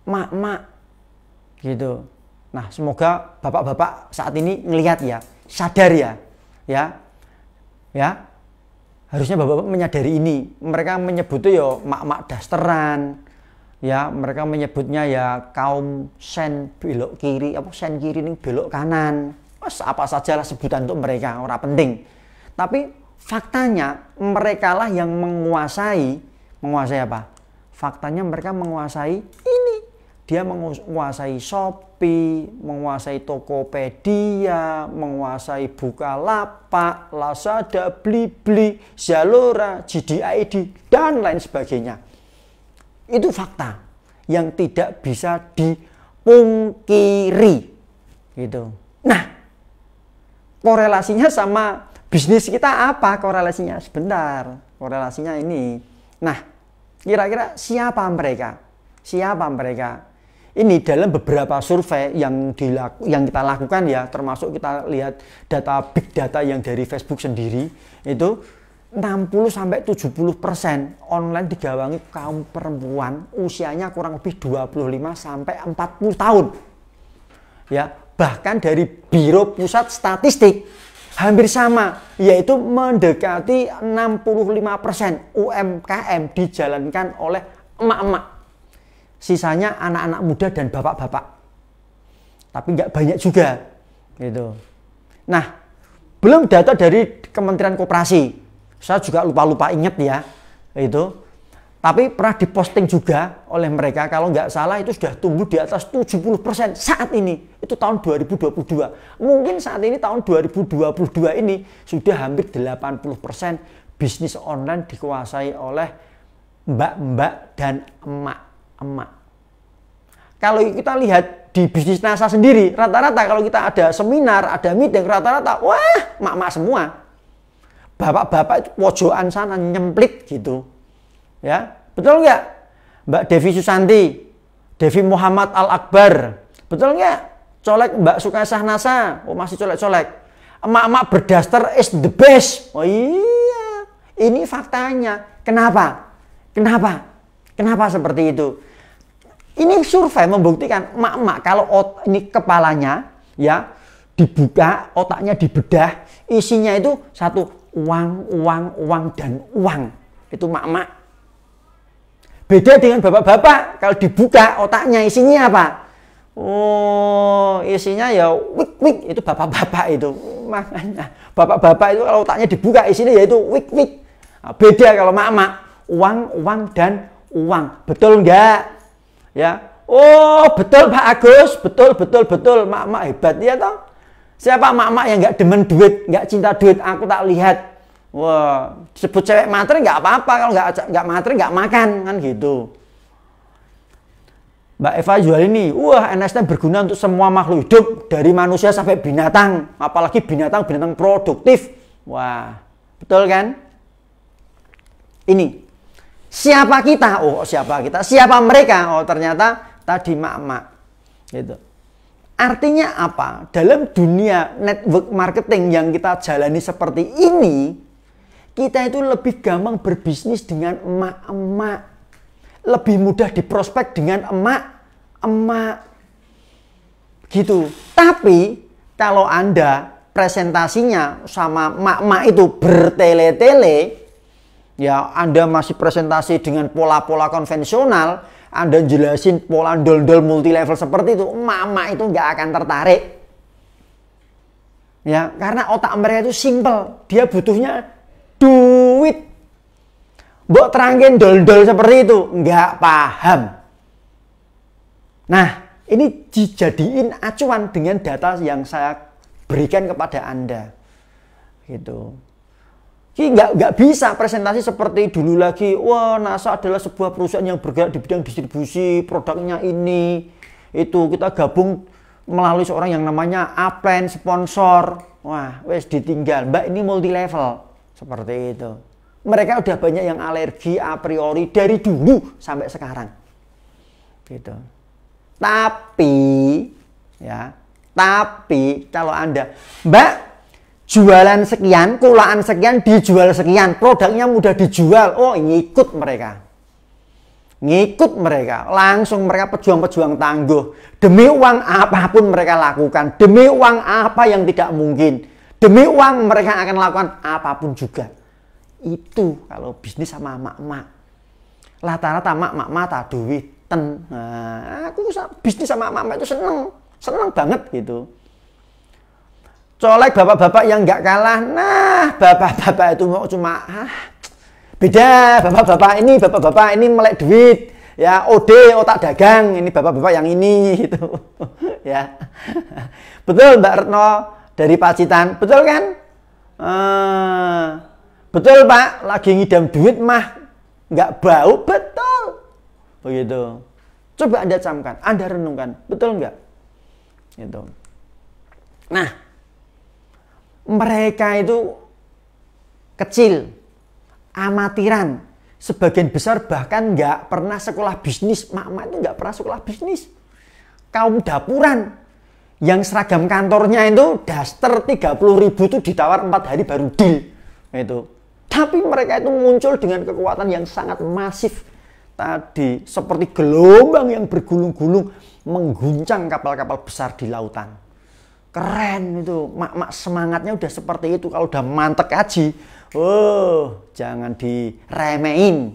Emak-emak. Gitu. Nah, semoga bapak-bapak saat ini ngelihat ya, sadar ya. Ya. Ya. Harusnya bapak-bapak menyadari ini. Mereka menyebutnya ya emak-emak dasteran. Ya, mereka menyebutnya ya kaum sen belok kiri apa sen kiri nih belok kanan Mas, apa lah sebutan untuk mereka, orang penting. Tapi faktanya mereka lah yang menguasai, menguasai apa? Faktanya mereka menguasai ini. Dia menguasai Shopee, menguasai Tokopedia, menguasai Bukalapak, Lazada, Blibli, Zalora, GDID, dan lain sebagainya. Itu fakta yang tidak bisa dipungkiri. Gitu. Nah, korelasinya sama bisnis kita apa korelasinya? Sebentar, korelasinya ini. Nah, kira-kira siapa mereka? Siapa mereka? Ini dalam beberapa survei yang dilaku, yang kita lakukan ya, termasuk kita lihat data big data yang dari Facebook sendiri itu 60 sampai 70 persen online digawangi kaum perempuan usianya kurang lebih 25 sampai 40 tahun. Ya, bahkan dari Biro Pusat Statistik hampir sama yaitu mendekati 65% UMKM dijalankan oleh emak-emak sisanya anak-anak muda dan bapak-bapak tapi nggak banyak juga gitu nah belum data dari Kementerian Koperasi saya juga lupa-lupa ingat ya itu tapi pernah diposting juga oleh mereka, kalau nggak salah itu sudah tumbuh di atas 70% saat ini. Itu tahun 2022. Mungkin saat ini tahun 2022 ini sudah hampir 80% bisnis online dikuasai oleh mbak-mbak dan emak-emak. Kalau kita lihat di bisnis NASA sendiri, rata-rata kalau kita ada seminar, ada meeting, rata-rata, wah, emak emak semua. Bapak-bapak itu pojokan sana nyemplit gitu ya betul nggak Mbak Devi Susanti Devi Muhammad Al Akbar betul nggak colek Mbak Sukasah Nasa oh masih colek-colek emak-emak berdaster is the best oh iya ini faktanya kenapa kenapa kenapa seperti itu ini survei membuktikan emak-emak kalau ot ini kepalanya ya dibuka otaknya dibedah isinya itu satu uang uang uang dan uang itu emak-emak Beda dengan bapak-bapak, kalau dibuka otaknya isinya apa? Oh, isinya ya wik wik itu bapak-bapak itu. Makanya bapak-bapak itu kalau otaknya dibuka isinya ya itu wik wik. Nah, beda kalau mama uang uang dan uang. Betul nggak Ya. Oh, betul Pak Agus, betul betul betul. Mak-mak hebat ya toh. Siapa mak-mak yang nggak demen duit, nggak cinta duit, aku tak lihat Wah, sebut cewek materi nggak apa-apa kalau nggak nggak materi nggak makan kan gitu. Mbak Eva jual ini, wah NST berguna untuk semua makhluk hidup dari manusia sampai binatang, apalagi binatang-binatang produktif. Wah, betul kan? Ini siapa kita? Oh, siapa kita? Siapa mereka? Oh, ternyata tadi mak-mak. Gitu. Artinya apa? Dalam dunia network marketing yang kita jalani seperti ini, kita itu lebih gampang berbisnis dengan emak-emak. Lebih mudah diprospek dengan emak-emak. Gitu. Tapi kalau Anda presentasinya sama emak-emak itu bertele-tele, ya Anda masih presentasi dengan pola-pola konvensional, Anda jelasin pola dol-dol multilevel seperti itu, emak-emak itu nggak akan tertarik. Ya, karena otak mereka itu simple. Dia butuhnya duit. Mbok terangin dol-dol seperti itu, nggak paham. Nah, ini dijadiin acuan dengan data yang saya berikan kepada Anda. Gitu. Ki nggak nggak bisa presentasi seperti dulu lagi. Wah NASA adalah sebuah perusahaan yang bergerak di bidang distribusi produknya ini itu kita gabung melalui seorang yang namanya Aplan sponsor. Wah, wes ditinggal. Mbak ini multi level. Seperti itu. Mereka udah banyak yang alergi a priori dari dulu sampai sekarang. Gitu. Tapi ya, tapi kalau Anda, Mbak, jualan sekian, kulaan sekian dijual sekian, produknya mudah dijual. Oh, ngikut mereka ngikut mereka langsung mereka pejuang-pejuang tangguh demi uang apapun mereka lakukan demi uang apa yang tidak mungkin Demi uang mereka akan lakukan apapun juga. Itu kalau bisnis sama mak-mak. Rata-rata mak-mak mata duiten. Nah, aku bisnis sama mak-mak itu seneng. Seneng banget gitu. Colek bapak-bapak yang nggak kalah. Nah, bapak-bapak itu mau cuma ah, beda bapak-bapak ini, bapak-bapak ini melek duit ya OD otak dagang ini bapak-bapak yang ini [laughs] gitu ya betul Mbak Retno dari Pacitan, betul kan? Uh, betul Pak, lagi ngidam duit mah nggak bau, betul. Begitu. Coba Anda camkan, Anda renungkan, betul nggak? Itu. Nah, mereka itu kecil, amatiran, sebagian besar bahkan nggak pernah sekolah bisnis. Mak-mak itu nggak pernah sekolah bisnis. Kaum dapuran, yang seragam kantornya itu daster 30 ribu itu ditawar 4 hari baru deal itu tapi mereka itu muncul dengan kekuatan yang sangat masif tadi seperti gelombang yang bergulung-gulung mengguncang kapal-kapal besar di lautan keren itu mak-mak semangatnya udah seperti itu kalau udah mantek aji oh jangan diremehin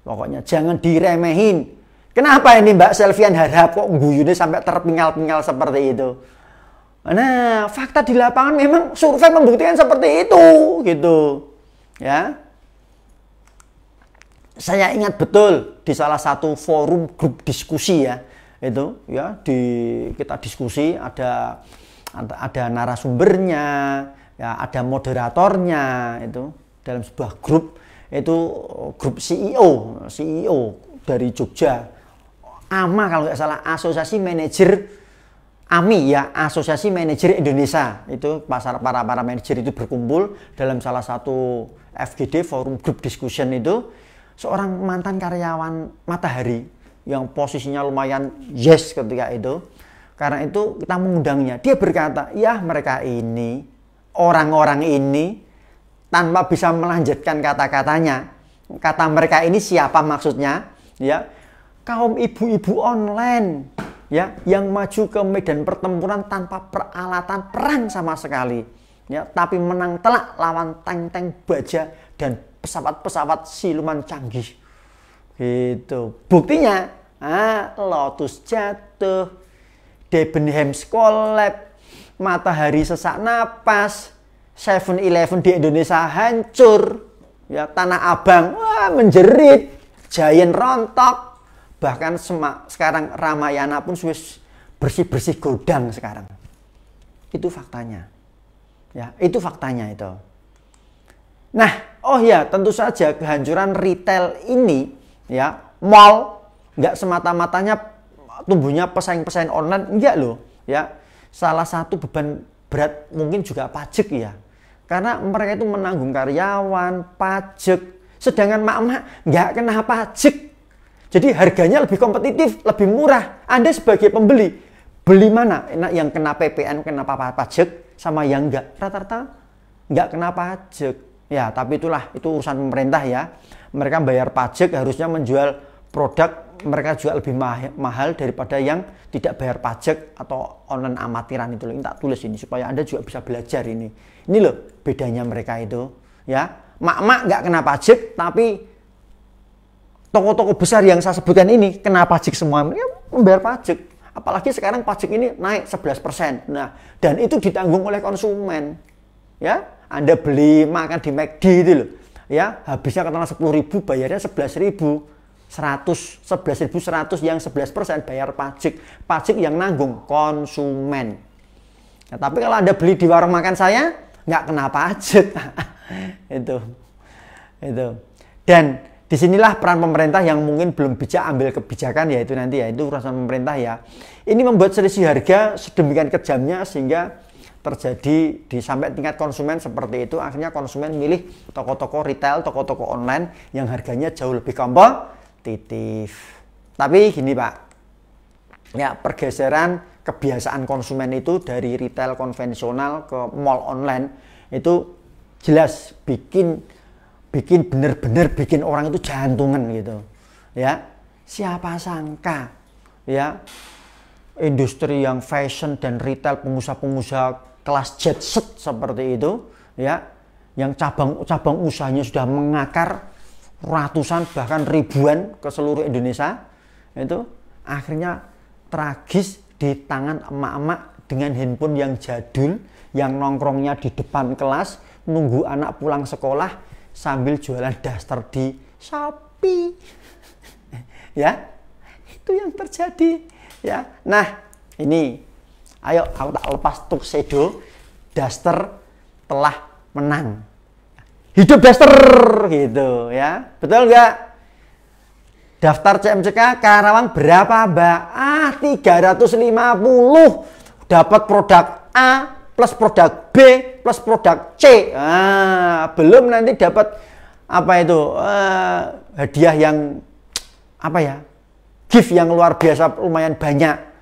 pokoknya jangan diremehin Kenapa ini Mbak Selvian harap kok guyunya sampai terpingal-pingal seperti itu? Nah, fakta di lapangan memang survei membuktikan seperti itu, gitu. Ya. Saya ingat betul di salah satu forum grup diskusi ya, itu ya di kita diskusi ada ada narasumbernya, ya ada moderatornya itu dalam sebuah grup itu grup CEO, CEO dari Jogja AMA kalau nggak salah Asosiasi Manajer AMI ya Asosiasi Manajer Indonesia itu pasar para para manajer itu berkumpul dalam salah satu FGD forum group discussion itu seorang mantan karyawan Matahari yang posisinya lumayan yes ketika itu karena itu kita mengundangnya dia berkata ya mereka ini orang-orang ini tanpa bisa melanjutkan kata-katanya kata mereka ini siapa maksudnya ya kaum ibu-ibu online ya yang maju ke medan pertempuran tanpa peralatan perang sama sekali ya tapi menang telak lawan tank-tank baja dan pesawat-pesawat siluman canggih gitu buktinya ah, Lotus jatuh Debenham collab matahari sesak napas 7-Eleven di Indonesia hancur ya Tanah Abang wah menjerit Giant rontok bahkan semak, sekarang Ramayana pun Swiss bersih-bersih gudang sekarang. Itu faktanya. Ya, itu faktanya itu. Nah, oh ya, tentu saja kehancuran retail ini ya, mall nggak semata-matanya tumbuhnya pesaing-pesaing online enggak loh, ya. Salah satu beban berat mungkin juga pajak ya. Karena mereka itu menanggung karyawan, pajak, sedangkan mak-mak nggak kena pajak jadi harganya lebih kompetitif, lebih murah. Anda sebagai pembeli, beli mana? Enak yang kena PPN, kena pajak, sama yang enggak. Rata-rata enggak kena pajak. Ya, tapi itulah, itu urusan pemerintah ya. Mereka bayar pajak, harusnya menjual produk mereka juga lebih mahal daripada yang tidak bayar pajak atau online amatiran itu loh. Ini tak tulis ini supaya Anda juga bisa belajar ini. Ini loh bedanya mereka itu ya. Mak-mak enggak kena pajak tapi toko-toko besar yang saya sebutkan ini kena pajak semua ya, membayar pajak apalagi sekarang pajak ini naik 11% nah dan itu ditanggung oleh konsumen ya Anda beli makan di McD itu loh ya habisnya katakanlah 10 ribu bayarnya 11 ribu 100 11 ribu 100 yang 11% bayar pajak pajak yang nanggung konsumen nah, tapi kalau Anda beli di warung makan saya nggak kena pajak [laughs] itu itu dan Disinilah peran pemerintah yang mungkin belum bijak ambil kebijakan yaitu nanti ya itu urusan pemerintah ya. Ini membuat selisih harga sedemikian kejamnya sehingga terjadi di sampai tingkat konsumen seperti itu akhirnya konsumen milih toko-toko retail, toko-toko online yang harganya jauh lebih kompetitif. Tapi gini Pak. Ya, pergeseran kebiasaan konsumen itu dari retail konvensional ke mall online itu jelas bikin bikin benar-benar bikin orang itu jantungan gitu ya siapa sangka ya industri yang fashion dan retail pengusaha-pengusaha kelas jet set seperti itu ya yang cabang-cabang usahanya sudah mengakar ratusan bahkan ribuan ke seluruh Indonesia itu akhirnya tragis di tangan emak-emak dengan handphone yang jadul yang nongkrongnya di depan kelas nunggu anak pulang sekolah sambil jualan daster di Shopee. [laughs] ya, itu yang terjadi. Ya, nah ini, ayo aku tak lepas tuxedo, daster telah menang. Hidup daster gitu ya, betul nggak? Daftar CMCK Karawang berapa Mbak? Ah 350 dapat produk A plus produk B plus produk C. Ah, belum nanti dapat apa itu uh, hadiah yang apa ya gift yang luar biasa lumayan banyak.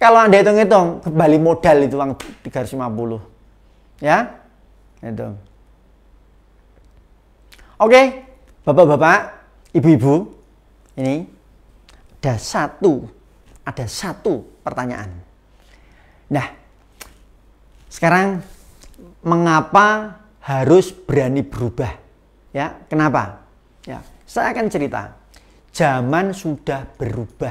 Kalau anda hitung-hitung kembali modal itu uang 350 ya itu. Oke, bapak-bapak, ibu-ibu, ini ada satu, ada satu pertanyaan. Nah, sekarang mengapa harus berani berubah? Ya, kenapa? Ya, saya akan cerita. Zaman sudah berubah.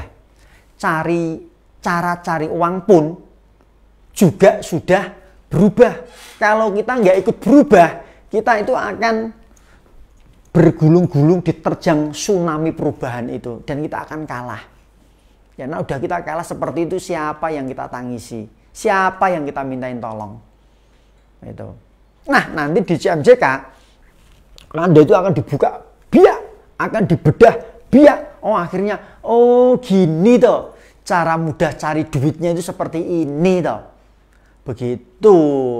Cari cara cari uang pun juga sudah berubah. Kalau kita nggak ikut berubah, kita itu akan bergulung-gulung diterjang tsunami perubahan itu dan kita akan kalah. Ya, nah udah kita kalah seperti itu siapa yang kita tangisi? Siapa yang kita mintain tolong? Itu. Nah, nanti di CMJK Anda itu akan dibuka biak, akan dibedah biak. Oh, akhirnya oh gini toh. Cara mudah cari duitnya itu seperti ini toh. Begitu.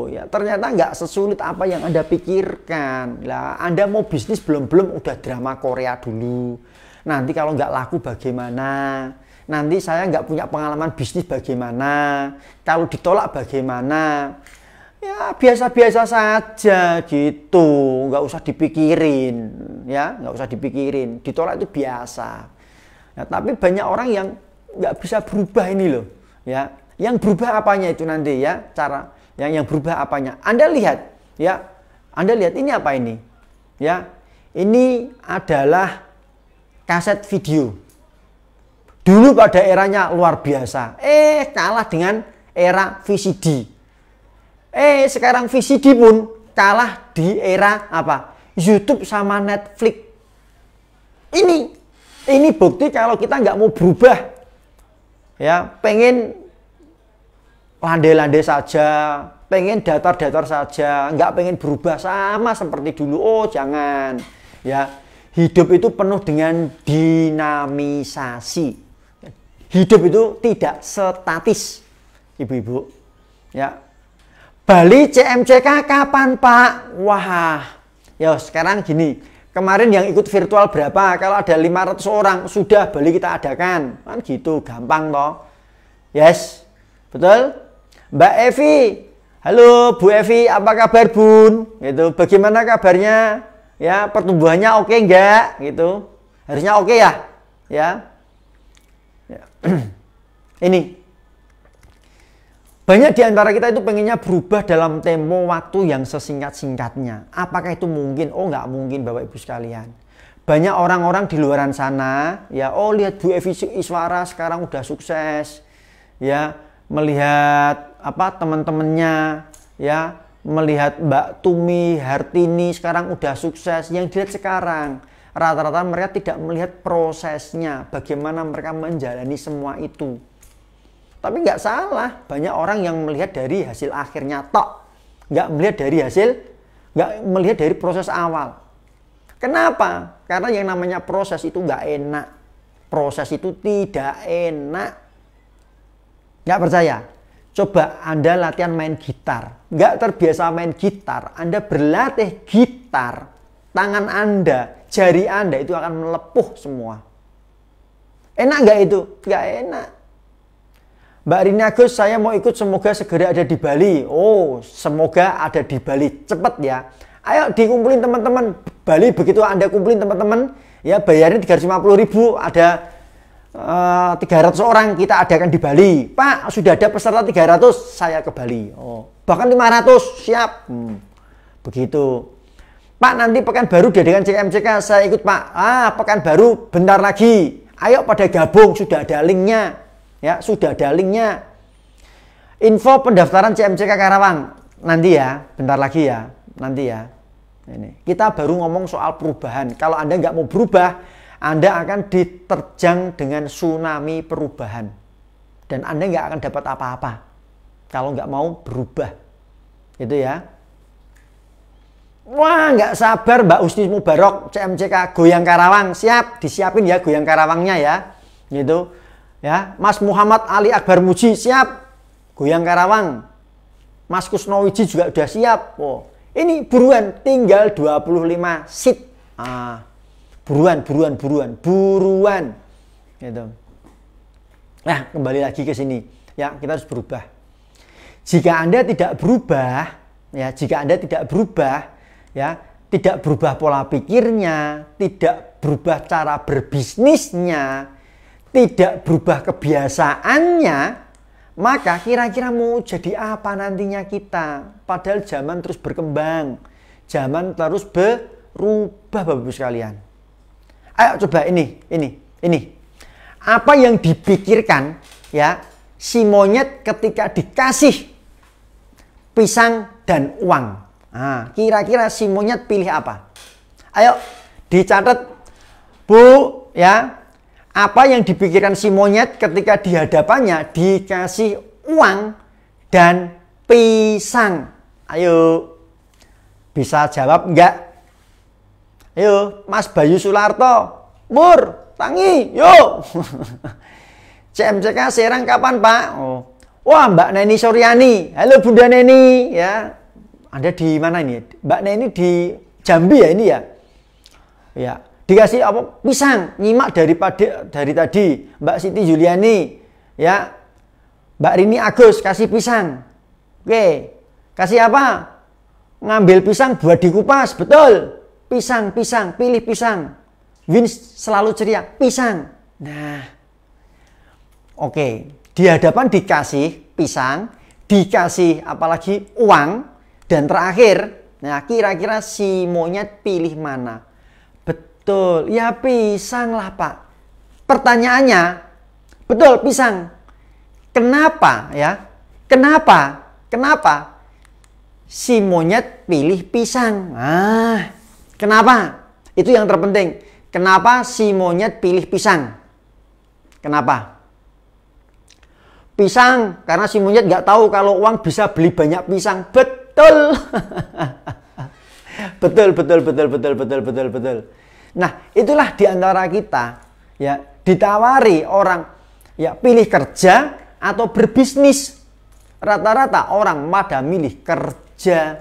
Ya, ternyata nggak sesulit apa yang Anda pikirkan. Lah, Anda mau bisnis belum-belum udah drama Korea dulu. Nanti kalau nggak laku bagaimana? nanti saya nggak punya pengalaman bisnis bagaimana, kalau ditolak bagaimana. Ya biasa-biasa saja gitu, nggak usah dipikirin, ya nggak usah dipikirin. Ditolak itu biasa. ya, tapi banyak orang yang nggak bisa berubah ini loh, ya. Yang berubah apanya itu nanti ya cara yang yang berubah apanya? Anda lihat, ya. Anda lihat ini apa ini, ya. Ini adalah kaset video Dulu pada eranya luar biasa. Eh, kalah dengan era VCD. Eh, sekarang VCD pun kalah di era apa? YouTube sama Netflix. Ini, ini bukti kalau kita nggak mau berubah. Ya, pengen landai-landai saja, pengen datar-datar saja, nggak pengen berubah sama seperti dulu. Oh, jangan. Ya, hidup itu penuh dengan dinamisasi hidup itu tidak statis, ibu-ibu. Ya, Bali CMCK kapan Pak? Wah, ya sekarang gini, kemarin yang ikut virtual berapa? Kalau ada 500 orang, sudah Bali kita adakan. Kan gitu, gampang toh. Yes, betul? Mbak Evi, halo Bu Evi, apa kabar Bun? Gitu, bagaimana kabarnya? Ya, pertumbuhannya oke okay enggak? Gitu, harusnya oke okay ya? Ya, [clears throat] ini banyak di antara kita itu pengennya berubah dalam tempo waktu yang sesingkat-singkatnya. Apakah itu mungkin? Oh nggak mungkin Bapak Ibu sekalian. Banyak orang-orang di luaran sana, ya oh lihat Bu Evi Iswara sekarang udah sukses, ya melihat apa teman-temannya, ya melihat Mbak Tumi Hartini sekarang udah sukses. Yang dilihat sekarang, rata-rata mereka tidak melihat prosesnya, bagaimana mereka menjalani semua itu. Tapi nggak salah, banyak orang yang melihat dari hasil akhirnya tok, nggak melihat dari hasil, nggak melihat dari proses awal. Kenapa? Karena yang namanya proses itu nggak enak, proses itu tidak enak. Nggak percaya? Coba Anda latihan main gitar, nggak terbiasa main gitar, Anda berlatih gitar, tangan Anda, jari Anda itu akan melepuh semua. Enak nggak itu? Nggak enak. Mbak Rina Agus, saya mau ikut semoga segera ada di Bali. Oh, semoga ada di Bali. Cepet ya. Ayo dikumpulin teman-teman. Bali begitu Anda kumpulin teman-teman, ya bayarnya 350 ribu, ada uh, eh, 300 orang kita adakan di Bali. Pak, sudah ada peserta 300, saya ke Bali. Oh, bahkan 500, siap. Hmm, begitu. Pak nanti pekan baru dengan CMCK saya ikut Pak. Ah pekan baru bentar lagi. Ayo pada gabung sudah ada linknya ya sudah ada linknya. Info pendaftaran CMCK Karawang nanti ya bentar lagi ya nanti ya. Ini kita baru ngomong soal perubahan. Kalau anda nggak mau berubah, anda akan diterjang dengan tsunami perubahan dan anda nggak akan dapat apa-apa kalau nggak mau berubah. Gitu ya. Wah, nggak sabar Mbak Usni Mubarok, CMCK Goyang Karawang. Siap, disiapin ya Goyang Karawangnya ya. Gitu. Ya, Mas Muhammad Ali Akbar Muji siap. Goyang Karawang. Mas Kusnowiji juga udah siap. Oh. Ini buruan tinggal 25 seat. Ah, buruan, buruan, buruan, buruan. Gitu. Nah, kembali lagi ke sini. Ya, kita harus berubah. Jika Anda tidak berubah, ya, jika Anda tidak berubah, ya tidak berubah pola pikirnya, tidak berubah cara berbisnisnya, tidak berubah kebiasaannya, maka kira-kira mau jadi apa nantinya kita? Padahal zaman terus berkembang, zaman terus berubah Bapak-Ibu sekalian. Ayo coba ini, ini, ini. Apa yang dipikirkan ya si monyet ketika dikasih pisang dan uang? Nah, kira-kira si monyet pilih apa? Ayo dicatat Bu ya. Apa yang dipikirkan si monyet ketika dihadapannya hadapannya dikasih uang dan pisang? Ayo. Bisa jawab enggak? Ayo, Mas Bayu Sularto. Mur, tangi, yo. [laughs] CMCK Serang kapan, Pak? Oh. Wah, Mbak Neni Suryani. Halo Bunda Neni, ya. Anda di mana ini? Mbak ini di Jambi ya ini ya. Ya, dikasih apa? Pisang. Nyimak daripada dari tadi Mbak Siti Juliani ya. Mbak Rini Agus kasih pisang. Oke. Kasih apa? Ngambil pisang buat dikupas, betul. Pisang, pisang, pilih pisang. Win selalu ceria, pisang. Nah. Oke, di hadapan dikasih pisang, dikasih apalagi uang, dan terakhir, nah kira-kira si monyet pilih mana? Betul, ya pisang lah pak. Pertanyaannya, betul pisang. Kenapa ya? Kenapa? Kenapa? Si monyet pilih pisang. Ah, kenapa? Itu yang terpenting. Kenapa si monyet pilih pisang? Kenapa? Pisang, karena si monyet nggak tahu kalau uang bisa beli banyak pisang. Bet betul. [laughs] betul, betul, betul, betul, betul, betul, betul. Nah, itulah di antara kita ya ditawari orang ya pilih kerja atau berbisnis. Rata-rata orang pada milih kerja.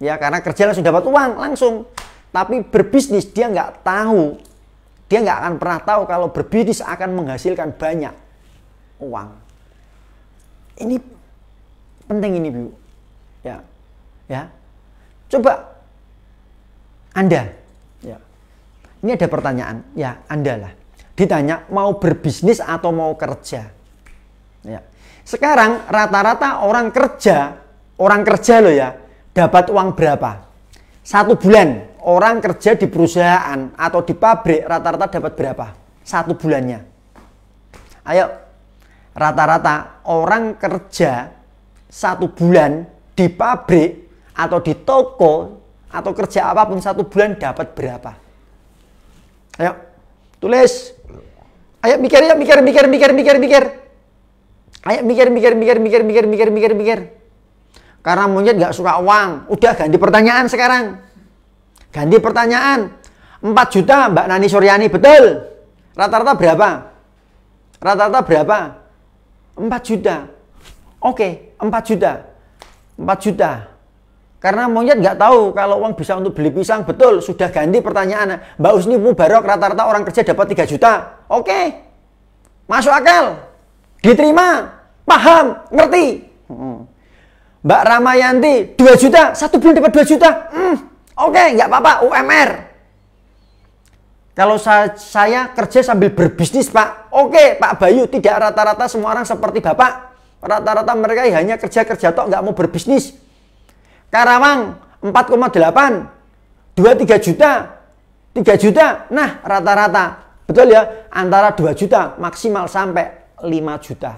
Ya, karena kerja langsung dapat uang langsung. Tapi berbisnis dia nggak tahu. Dia nggak akan pernah tahu kalau berbisnis akan menghasilkan banyak uang. Ini penting ini, Bu. Ya, Ya. Coba Anda. Ya. Ini ada pertanyaan, ya Anda lah. Ditanya mau berbisnis atau mau kerja. Ya. Sekarang rata-rata orang kerja, orang kerja loh ya, dapat uang berapa? Satu bulan orang kerja di perusahaan atau di pabrik rata-rata dapat berapa? Satu bulannya. Ayo, rata-rata orang kerja satu bulan di pabrik atau di toko atau kerja apapun satu bulan dapat berapa? Ayo, tulis. Ayo mikir ya, mikir, mikir, mikir, mikir, mikir. Ayo mikir, mikir, mikir, mikir, mikir, mikir, mikir, mikir. Karena monyet nggak suka uang. Udah ganti pertanyaan sekarang. Ganti pertanyaan. 4 juta Mbak Nani Suryani, betul. Rata-rata berapa? Rata-rata berapa? 4 juta. Oke, okay, 4 juta. 4 juta. Karena monyet nggak tahu kalau uang bisa untuk beli pisang. Betul, sudah ganti pertanyaannya. Mbak Usni Mubarok rata-rata orang kerja dapat 3 juta. Oke, masuk akal. Diterima, paham, ngerti. Hmm. Mbak Ramayanti 2 juta, satu bulan dapat 2 juta. Hmm. Oke, nggak apa-apa, UMR. Kalau saya kerja sambil berbisnis, Pak. Oke, Pak Bayu, tidak rata-rata semua orang seperti Bapak. Rata-rata mereka hanya kerja-kerja toh nggak mau berbisnis Karawang 4,8, 2-3 juta, 3 juta. Nah, rata-rata betul ya antara 2 juta maksimal sampai 5 juta.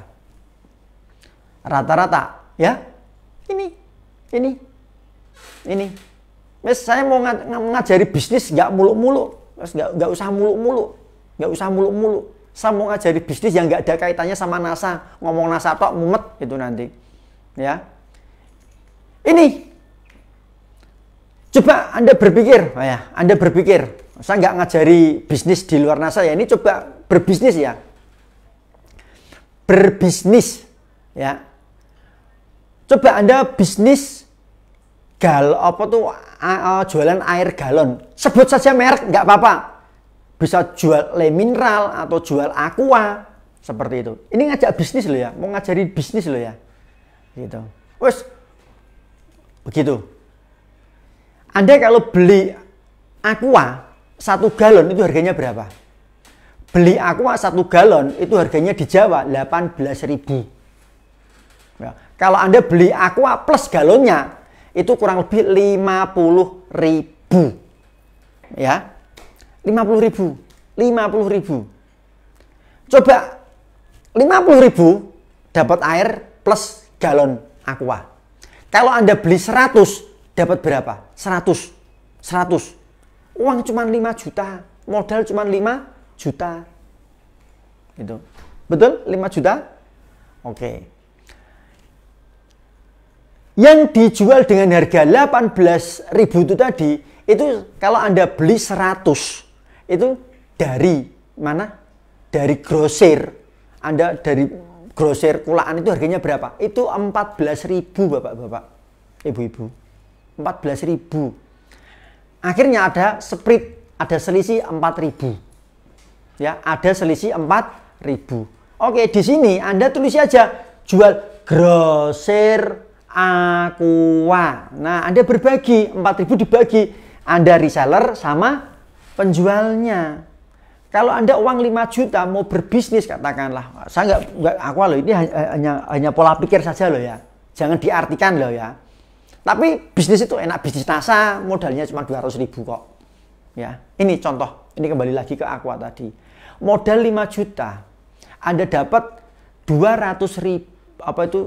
Rata-rata ya. Ini ini ini. Wes saya mau ngajari bisnis nggak muluk-muluk nggak nggak usah muluk-muluk nggak usah muluk-muluk Saya mau ngajari bisnis yang nggak ada kaitannya sama NASA. Ngomong NASA tok mumet itu nanti. Ya. Ini Coba Anda berpikir, oh ya, Anda berpikir, saya nggak ngajari bisnis di luar NASA ya, ini coba berbisnis ya. Berbisnis, ya. Coba Anda bisnis gal apa tuh uh, jualan air galon. Sebut saja merek nggak apa-apa. Bisa jual le mineral atau jual aqua seperti itu. Ini ngajak bisnis loh ya, mau ngajari bisnis loh ya. Gitu. Wes begitu. Anda kalau beli aqua satu galon itu harganya berapa? Beli aqua satu galon itu harganya di Jawa 18.000. Ya. Kalau Anda beli aqua plus galonnya itu kurang lebih 50.000. Ya. 50.000. 50.000. Coba 50.000 dapat air plus galon aqua. Kalau Anda beli 100 dapat berapa? 100. 100. Uang cuma 5 juta, modal cuma 5 juta. Gitu. Betul? 5 juta? Oke. Okay. Yang dijual dengan harga 18.000 itu tadi, itu kalau Anda beli 100, itu dari mana? Dari grosir. Anda dari grosir kulaan itu harganya berapa? Itu 14.000 Bapak-bapak, Ibu-ibu. 14.000. Akhirnya ada split, ada selisih 4.000. Ya, ada selisih 4.000. Oke, di sini Anda tulis aja jual grosir aqua. Nah, Anda berbagi 4.000 dibagi Anda reseller sama penjualnya. Kalau Anda uang 5 juta mau berbisnis katakanlah, saya nggak nggak aqua loh ini hanya hanya pola pikir saja loh ya. Jangan diartikan loh ya. Tapi bisnis itu enak, bisnis NASA modalnya cuma 200 ribu kok. Ya, ini contoh, ini kembali lagi ke Aqua tadi. Modal 5 juta, Anda dapat 200 ribu, apa itu,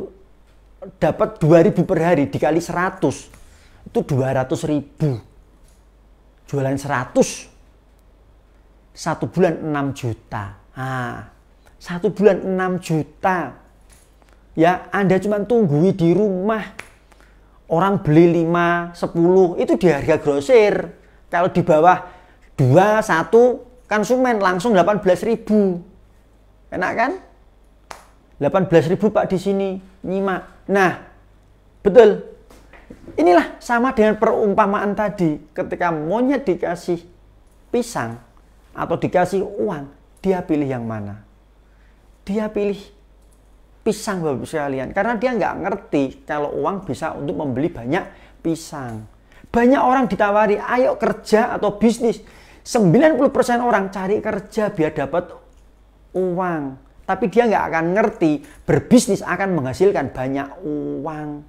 dapat 2 ribu per hari dikali 100, itu 200 ribu. Jualan 100, satu bulan 6 juta. Ah, satu bulan 6 juta. Ya, Anda cuma tunggui di rumah orang beli 5, 10 itu di harga grosir. Kalau di bawah 2, 1 konsumen langsung ribu. Enak kan? ribu Pak di sini nyimak. Nah, betul. Inilah sama dengan perumpamaan tadi ketika monyet dikasih pisang atau dikasih uang, dia pilih yang mana? Dia pilih pisang bapak sekalian karena dia nggak ngerti kalau uang bisa untuk membeli banyak pisang banyak orang ditawari ayo kerja atau bisnis 90% orang cari kerja biar dapat uang tapi dia nggak akan ngerti berbisnis akan menghasilkan banyak uang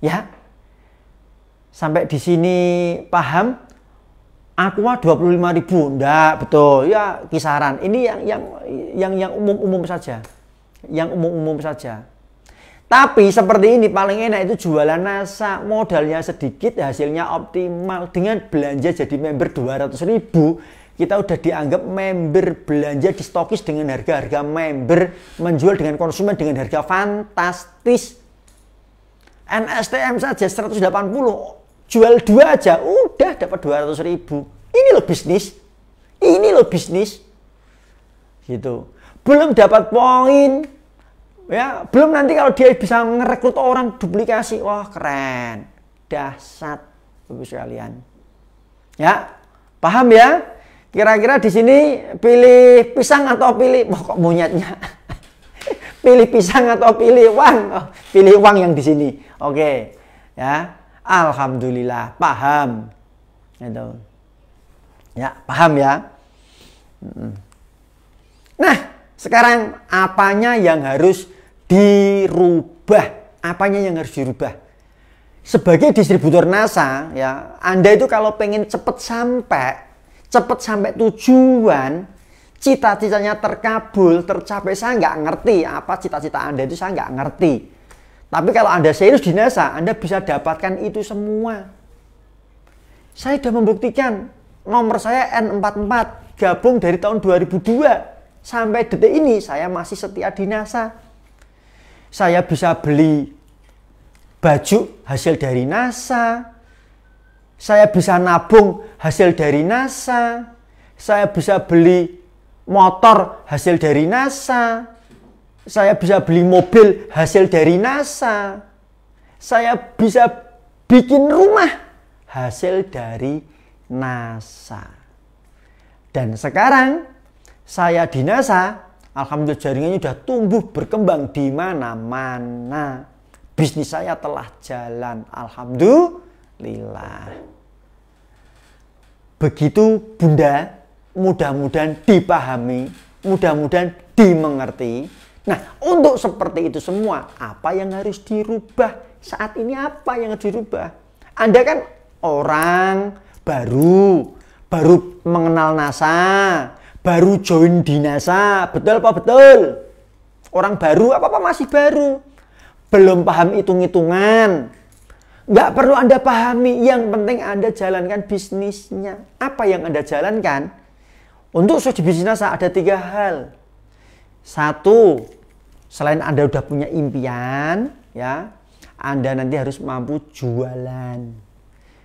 ya sampai di sini paham Aqua 25 ribu, enggak betul ya kisaran. Ini yang yang yang yang umum-umum saja, yang umum-umum saja. Tapi seperti ini paling enak itu jualan NASA, modalnya sedikit, hasilnya optimal. Dengan belanja jadi member 200 ribu, kita udah dianggap member belanja di stokis dengan harga-harga member, menjual dengan konsumen dengan harga fantastis. NSTM saja 180 Jual dua aja, udah dapat 200 ribu. Ini lo bisnis. Ini lo bisnis. Gitu. Belum dapat poin. Ya, belum nanti kalau dia bisa ngerekrut orang duplikasi. Wah, keren. Dahsyat, bagus sekalian. Ya, paham ya? Kira-kira di sini pilih pisang atau pilih pokok kok monyetnya? [laughs] pilih pisang atau pilih uang? Oh, pilih uang yang di sini. Oke, okay. ya alhamdulillah paham itu ya paham ya nah sekarang apanya yang harus dirubah apanya yang harus dirubah sebagai distributor NASA ya Anda itu kalau pengen cepet sampai cepet sampai tujuan cita-citanya terkabul tercapai saya nggak ngerti apa cita-cita Anda itu saya nggak ngerti tapi kalau Anda serius di NASA, Anda bisa dapatkan itu semua. Saya sudah membuktikan nomor saya N44 gabung dari tahun 2002 sampai detik ini saya masih setia di NASA. Saya bisa beli baju hasil dari NASA. Saya bisa nabung hasil dari NASA. Saya bisa beli motor hasil dari NASA saya bisa beli mobil hasil dari NASA. Saya bisa bikin rumah hasil dari NASA. Dan sekarang saya di NASA, alhamdulillah jaringannya sudah tumbuh berkembang di mana-mana. Bisnis saya telah jalan, alhamdulillah. Begitu Bunda, mudah-mudahan dipahami, mudah-mudahan dimengerti Nah, untuk seperti itu semua, apa yang harus dirubah? Saat ini apa yang harus dirubah? Anda kan orang baru, baru mengenal NASA, baru join di NASA, betul apa betul? Orang baru apa-apa masih baru. Belum paham hitung-hitungan, nggak perlu Anda pahami. Yang penting Anda jalankan bisnisnya. Apa yang Anda jalankan? Untuk suci bisnis NASA ada tiga hal. Satu, selain Anda udah punya impian, ya, Anda nanti harus mampu jualan.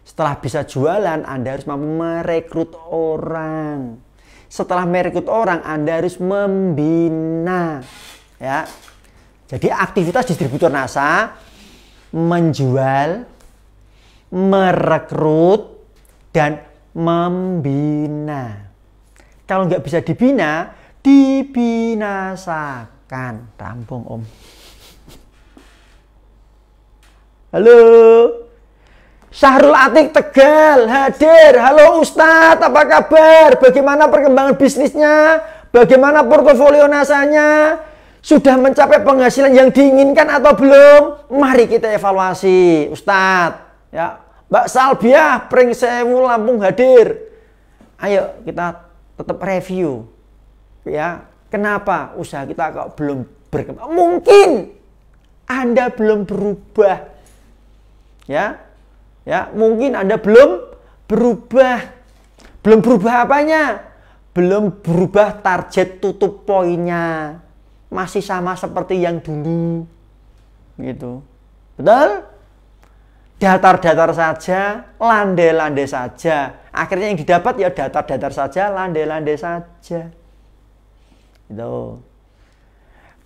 Setelah bisa jualan, Anda harus mampu merekrut orang. Setelah merekrut orang, Anda harus membina, ya. Jadi aktivitas distributor NASA menjual, merekrut, dan membina. Kalau nggak bisa dibina, dibinasakan. Rampung Om. Halo. Syahrul Atik Tegal hadir. Halo Ustadz, apa kabar? Bagaimana perkembangan bisnisnya? Bagaimana portofolio nasanya? Sudah mencapai penghasilan yang diinginkan atau belum? Mari kita evaluasi, Ustadz. Ya, Mbak Salbiah, Pringsewu Lambung Lampung hadir. Ayo kita tetap review ya kenapa usaha kita kok belum berkembang mungkin anda belum berubah ya ya mungkin anda belum berubah belum berubah apanya belum berubah target tutup poinnya masih sama seperti yang dulu gitu betul datar-datar saja, landai-landai saja. Akhirnya yang didapat ya datar-datar saja, landai-landai saja. Itu.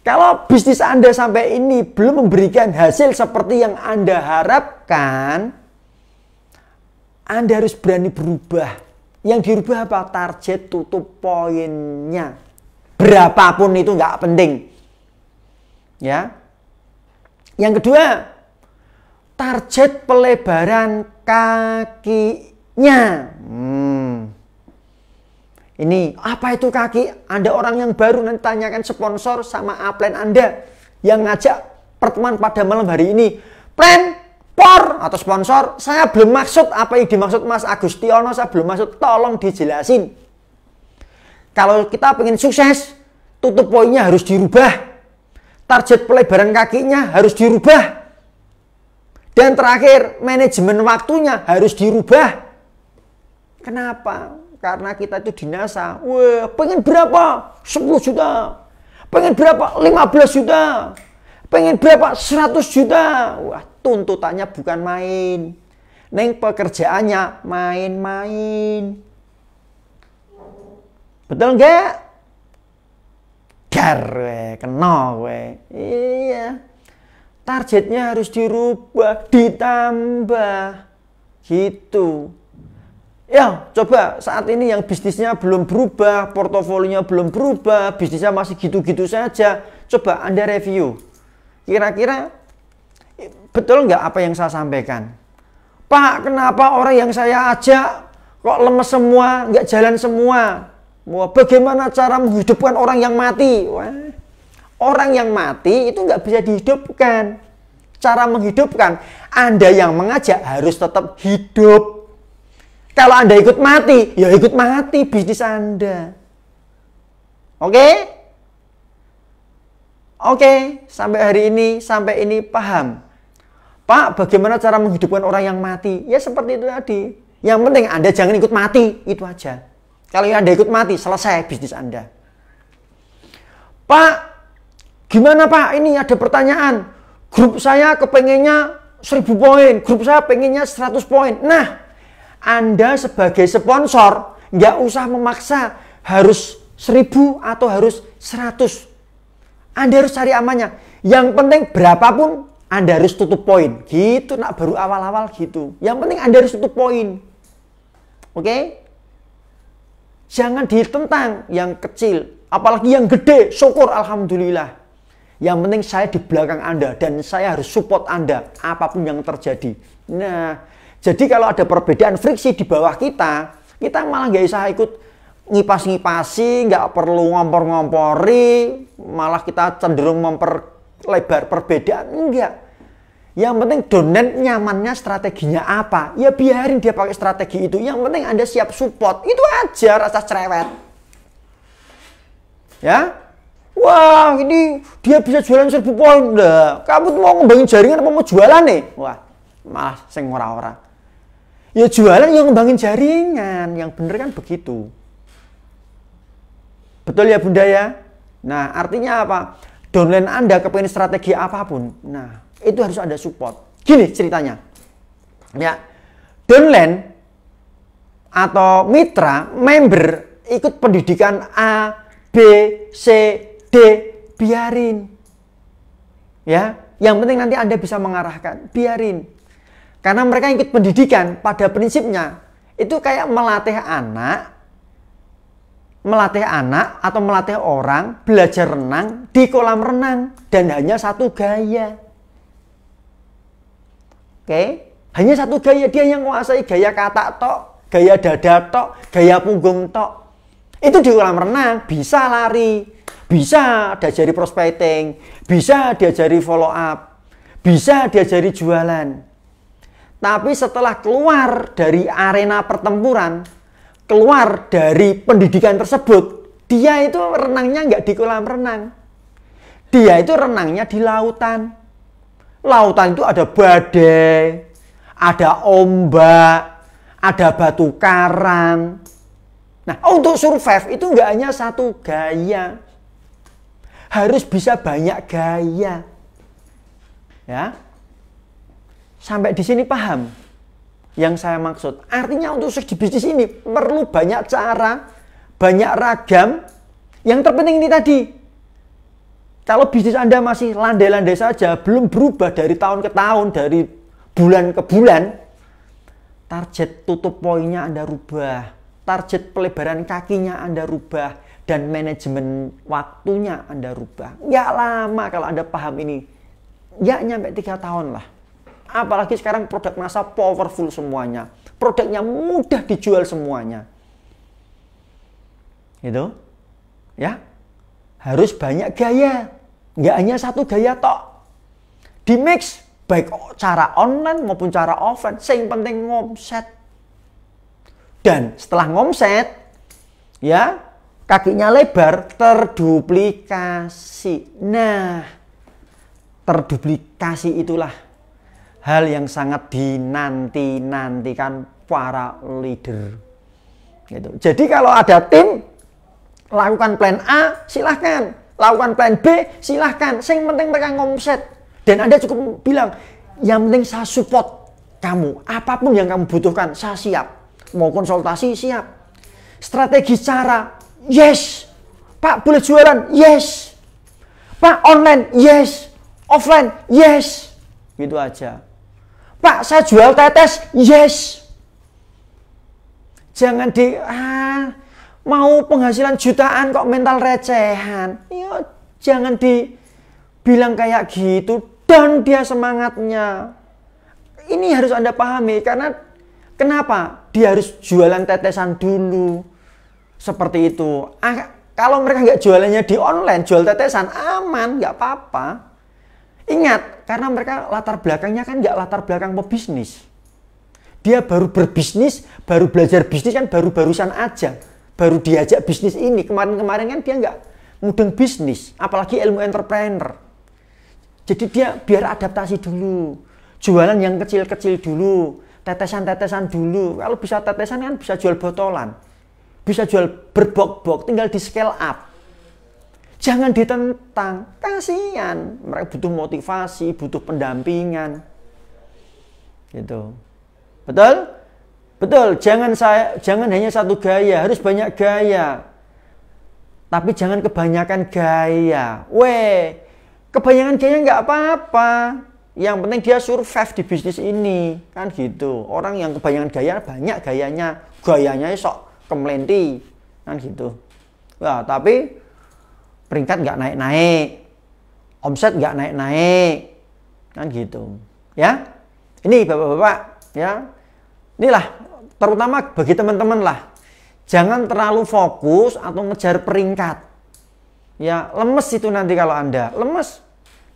Kalau bisnis Anda sampai ini belum memberikan hasil seperti yang Anda harapkan, Anda harus berani berubah. Yang dirubah apa? Target tutup poinnya. Berapapun itu nggak penting. Ya. Yang kedua, target pelebaran kakinya. Hmm ini apa itu kaki ada orang yang baru nanti tanyakan sponsor sama upline anda yang ngajak pertemuan pada malam hari ini plan por atau sponsor saya belum maksud apa yang dimaksud Mas Agustiono saya belum maksud tolong dijelasin kalau kita pengen sukses tutup poinnya harus dirubah target pelebaran kakinya harus dirubah dan terakhir manajemen waktunya harus dirubah kenapa karena kita itu dinasa. Wah, pengen berapa? 10 juta. Pengen berapa? 15 juta. Pengen berapa? 100 juta. Wah, tuntutannya bukan main. Neng pekerjaannya main-main. Betul enggak? Dar, we. kena we. Iya. Targetnya harus dirubah, ditambah. Gitu. Ya, coba saat ini yang bisnisnya belum berubah, portofolinya belum berubah, bisnisnya masih gitu-gitu saja. Coba Anda review. Kira-kira betul nggak apa yang saya sampaikan? Pak, kenapa orang yang saya ajak kok lemes semua, nggak jalan semua? Wah, bagaimana cara menghidupkan orang yang mati? Wah, orang yang mati itu nggak bisa dihidupkan. Cara menghidupkan, Anda yang mengajak harus tetap hidup kalau Anda ikut mati, ya ikut mati bisnis Anda. Oke? Okay? Oke, okay, sampai hari ini, sampai ini paham. Pak, bagaimana cara menghidupkan orang yang mati? Ya seperti itu tadi. Yang penting Anda jangan ikut mati, itu aja. Kalau Anda ikut mati, selesai bisnis Anda. Pak, gimana Pak? Ini ada pertanyaan. Grup saya kepengennya 1000 poin, grup saya pengennya 100 poin. Nah, anda sebagai sponsor nggak usah memaksa harus seribu atau harus seratus. Anda harus cari amannya. Yang penting berapapun Anda harus tutup poin. Gitu nak baru awal-awal gitu. Yang penting Anda harus tutup poin. Oke? Okay? Jangan ditentang yang kecil. Apalagi yang gede. Syukur Alhamdulillah. Yang penting saya di belakang Anda dan saya harus support Anda apapun yang terjadi. Nah, jadi kalau ada perbedaan friksi di bawah kita, kita malah nggak bisa ikut ngipas-ngipasi, nggak perlu ngompor-ngompori, malah kita cenderung memperlebar perbedaan. Enggak. Yang penting donat nyamannya strateginya apa. Ya biarin dia pakai strategi itu. Yang penting Anda siap support. Itu aja rasa cerewet. Ya, Wah, ini dia bisa jualan seribu pohon kamu tuh mau ngembangin jaringan apa mau jualan nih? Wah, malah sing ora-ora. Ya jualan yang ngembangin jaringan, yang bener kan begitu. Betul ya Bunda ya? Nah artinya apa? Downline Anda kepengen strategi apapun, nah itu harus ada support. Gini ceritanya, ya downline atau mitra, member ikut pendidikan A, B, C, D, biarin. Ya, yang penting nanti Anda bisa mengarahkan, biarin karena mereka ikut pendidikan pada prinsipnya itu kayak melatih anak melatih anak atau melatih orang belajar renang di kolam renang dan hanya satu gaya. Oke, hanya satu gaya dia yang menguasai gaya kata tok, gaya dada tok, gaya punggung tok. Itu di kolam renang bisa lari, bisa diajari prospecting, bisa diajari follow up, bisa diajari jualan. Tapi setelah keluar dari arena pertempuran, keluar dari pendidikan tersebut, dia itu renangnya nggak di kolam renang. Dia itu renangnya di lautan. Lautan itu ada badai, ada ombak, ada batu karang. Nah, untuk survive itu nggak hanya satu gaya. Harus bisa banyak gaya. Ya, Sampai di sini paham yang saya maksud. Artinya untuk sukses di bisnis ini perlu banyak cara, banyak ragam. Yang terpenting ini tadi, kalau bisnis Anda masih landai-landai saja, belum berubah dari tahun ke tahun, dari bulan ke bulan, target tutup poinnya Anda rubah, target pelebaran kakinya Anda rubah, dan manajemen waktunya Anda rubah. Nggak lama kalau Anda paham ini. Ya nyampe tiga tahun lah. Apalagi sekarang produk masa powerful semuanya. Produknya mudah dijual semuanya. Gitu. Ya. Harus banyak gaya. Nggak hanya satu gaya tok. Di mix baik cara online maupun cara offline. Yang penting ngomset. Dan setelah ngomset, ya kakinya lebar terduplikasi. Nah, terduplikasi itulah hal yang sangat dinanti-nantikan para leader. Gitu. Jadi kalau ada tim lakukan plan A, silahkan. Lakukan plan B, silahkan. Yang penting mereka ngomset Dan Anda cukup bilang, yang penting saya support kamu. Apapun yang kamu butuhkan, saya siap. Mau konsultasi, siap. Strategi cara, yes. Pak, boleh jualan? Yes. Pak, online? Yes. Offline? Yes. Gitu aja. Pak saya jual tetes, yes. Jangan di ah, mau penghasilan jutaan kok mental recehan. yo iya, jangan di bilang kayak gitu. Dan dia semangatnya. Ini harus Anda pahami karena kenapa? Dia harus jualan tetesan dulu. Seperti itu. Ah, kalau mereka nggak jualannya di online, jual tetesan aman, nggak apa-apa. Ingat, karena mereka latar belakangnya kan nggak latar belakang pebisnis. Dia baru berbisnis, baru belajar bisnis kan baru-barusan aja. Baru diajak bisnis ini. Kemarin-kemarin kan dia nggak mudeng bisnis, apalagi ilmu entrepreneur. Jadi dia biar adaptasi dulu. Jualan yang kecil-kecil dulu, tetesan-tetesan dulu. Kalau bisa tetesan kan bisa jual botolan. Bisa jual berbok-bok, tinggal di scale up Jangan ditentang, kasihan. Mereka butuh motivasi, butuh pendampingan. Gitu. Betul? Betul, jangan saya jangan hanya satu gaya, harus banyak gaya. Tapi jangan kebanyakan gaya. Weh, kebanyakan gaya nggak apa-apa. Yang penting dia survive di bisnis ini, kan gitu. Orang yang kebanyakan gaya banyak gayanya, gayanya sok kemelenti. kan gitu. Wah, tapi peringkat nggak naik-naik, omset nggak naik-naik, kan gitu. Ya, ini bapak-bapak, ya, inilah terutama bagi teman-teman lah, jangan terlalu fokus atau ngejar peringkat. Ya, lemes itu nanti kalau anda lemes.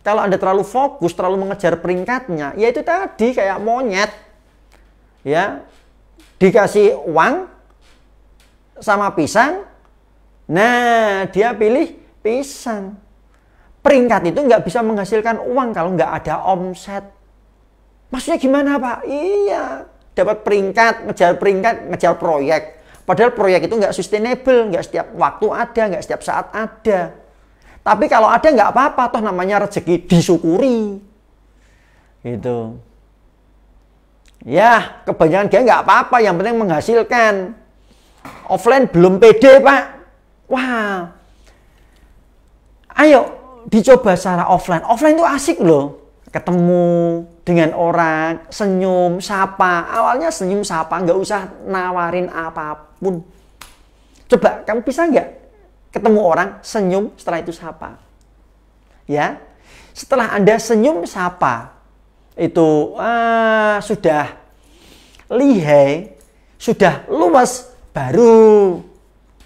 Kalau anda terlalu fokus, terlalu mengejar peringkatnya, ya itu tadi kayak monyet. Ya, dikasih uang sama pisang, Nah, dia pilih pesan Peringkat itu nggak bisa menghasilkan uang kalau nggak ada omset. Maksudnya gimana Pak? Iya, dapat peringkat, ngejar peringkat, ngejar proyek. Padahal proyek itu nggak sustainable, nggak setiap waktu ada, nggak setiap saat ada. Tapi kalau ada nggak apa-apa, toh namanya rezeki disyukuri. Gitu. Ya, kebanyakan dia nggak apa-apa, yang penting menghasilkan. Offline belum pede, Pak. Wah, Ayo dicoba secara offline. Offline itu asik loh. Ketemu dengan orang, senyum, sapa. Awalnya senyum, sapa. Nggak usah nawarin apapun. Coba kamu bisa nggak ketemu orang, senyum, setelah itu sapa. Ya, setelah Anda senyum, sapa. Itu ah, sudah lihai, sudah luas, baru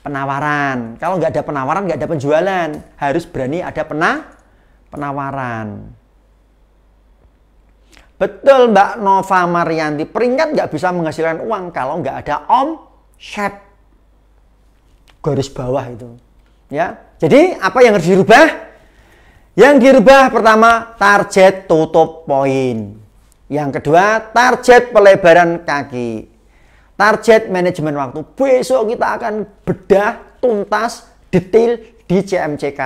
penawaran. Kalau nggak ada penawaran, nggak ada penjualan. Harus berani ada pena, penawaran. Betul Mbak Nova Marianti, peringkat nggak bisa menghasilkan uang kalau nggak ada om omset. Garis bawah itu. ya. Jadi apa yang harus dirubah? Yang dirubah pertama target tutup poin. Yang kedua target pelebaran kaki target manajemen waktu. Besok kita akan bedah tuntas detail di CMCK.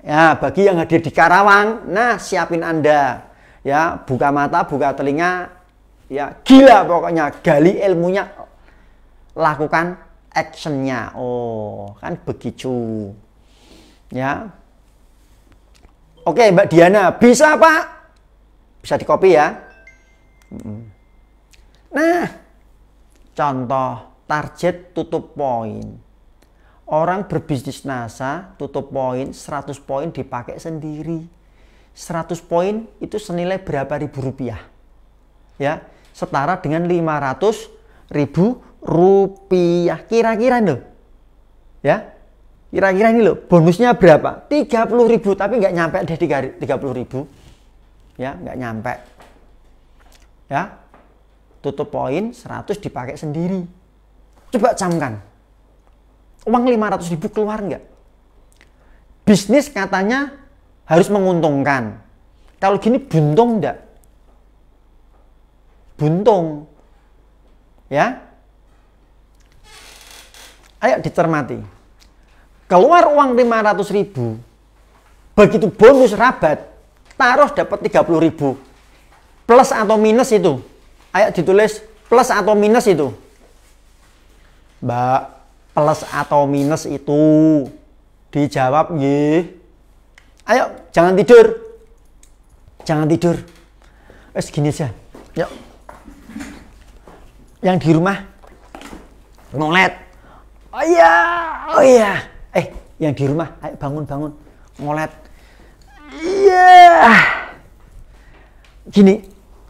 Ya, bagi yang hadir di Karawang, nah siapin Anda. Ya, buka mata, buka telinga. Ya, gila pokoknya gali ilmunya lakukan actionnya oh kan begitu ya oke mbak Diana bisa pak bisa di copy ya hmm. nah Contoh, target tutup poin. Orang berbisnis NASA tutup poin 100 poin dipakai sendiri. 100 poin itu senilai berapa ribu rupiah? Ya, setara dengan 500 ribu rupiah kira-kira loh. Ya, kira-kira ini loh bonusnya berapa 30 ribu tapi nggak nyampe deh 30 ribu ya nggak nyampe ya tutup poin 100 dipakai sendiri. Coba camkan. Uang 500 ribu keluar nggak? Bisnis katanya harus menguntungkan. Kalau gini buntung nggak? Buntung. Ya? Ayo dicermati. Keluar uang 500 ribu, begitu bonus rabat, taruh dapat 30 ribu. Plus atau minus itu Ayo ditulis plus atau minus itu. Mbak, plus atau minus itu dijawab ye Ayo, jangan tidur. Jangan tidur. Eh, gini aja. Yuk. Yang di rumah ngolet. Oh iya, oh iya. Eh, yang di rumah, ayo bangun bangun. Ngolet. Iya. Yeah. Gini.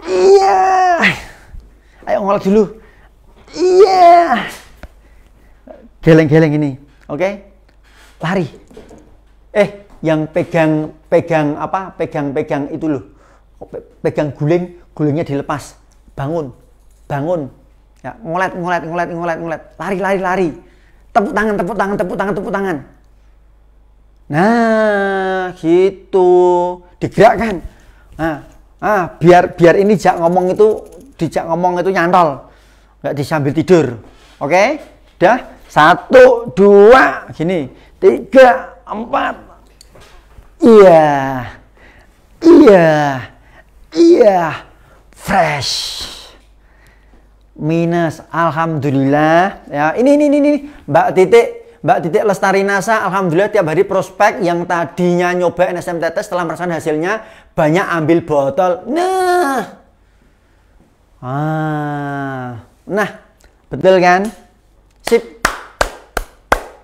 Iya. Yeah ayo ngolek dulu iya yeah. geleng-geleng ini oke okay? lari eh yang pegang pegang apa pegang pegang itu loh pegang guling gulingnya dilepas bangun bangun ya ngolet ngolet ngolet ngolet ngolet lari lari lari tepuk tangan tepuk tangan tepuk tangan tepuk tangan nah gitu digerakkan nah ah biar biar ini jak ngomong itu dijak ngomong itu nyantol nggak sambil tidur oke okay? dah satu dua gini tiga empat iya iya iya fresh minus alhamdulillah ya ini ini ini, ini. Mbak Titik Mbak Titik Lestari NASA alhamdulillah tiap hari prospek yang tadinya nyoba nsm Tetes setelah merasakan hasilnya banyak ambil botol nah Ah, nah, betul kan? Sip.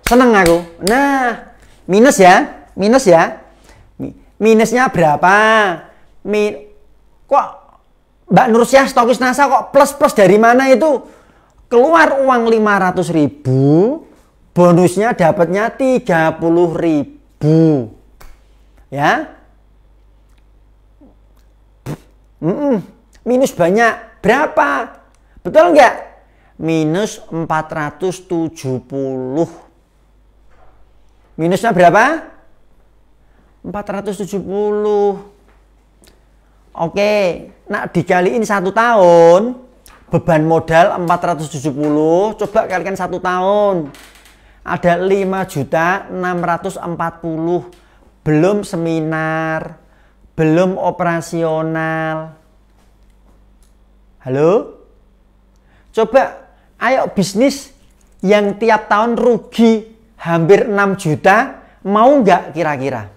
Seneng aku. Nah, minus ya, minus ya. Minusnya berapa? Mi, kok Mbak Nursyah stokis NASA kok plus-plus dari mana itu? Keluar uang 500 ribu, bonusnya dapatnya 30 ribu. Ya? Mm -mm, minus banyak berapa? Betul nggak? Minus 470. Minusnya berapa? 470. Oke, nak dikaliin satu tahun, beban modal 470, coba kalikan satu tahun. Ada 5 juta 640 belum seminar, belum operasional, Halo? Coba ayo bisnis yang tiap tahun rugi hampir 6 juta mau nggak kira-kira?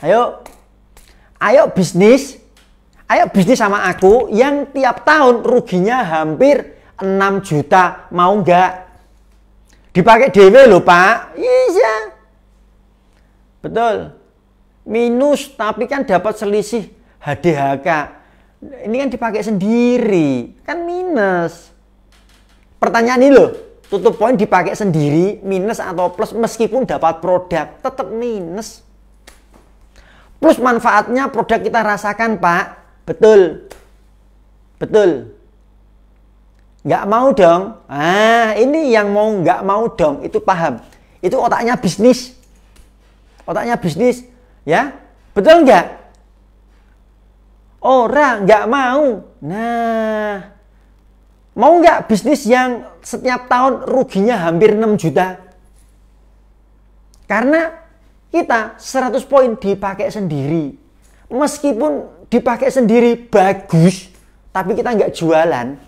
Ayo, ayo bisnis, ayo bisnis sama aku yang tiap tahun ruginya hampir 6 juta mau nggak? Dipakai dewe loh pak, iya. Betul, minus tapi kan dapat selisih HDHK ini kan dipakai sendiri kan minus pertanyaan ini loh tutup poin dipakai sendiri minus atau plus meskipun dapat produk tetap minus plus manfaatnya produk kita rasakan pak betul betul nggak mau dong ah ini yang mau nggak mau dong itu paham itu otaknya bisnis otaknya bisnis ya betul nggak Orang nggak mau. Nah, mau nggak bisnis yang setiap tahun ruginya hampir 6 juta? Karena kita 100 poin dipakai sendiri. Meskipun dipakai sendiri bagus, tapi kita nggak jualan.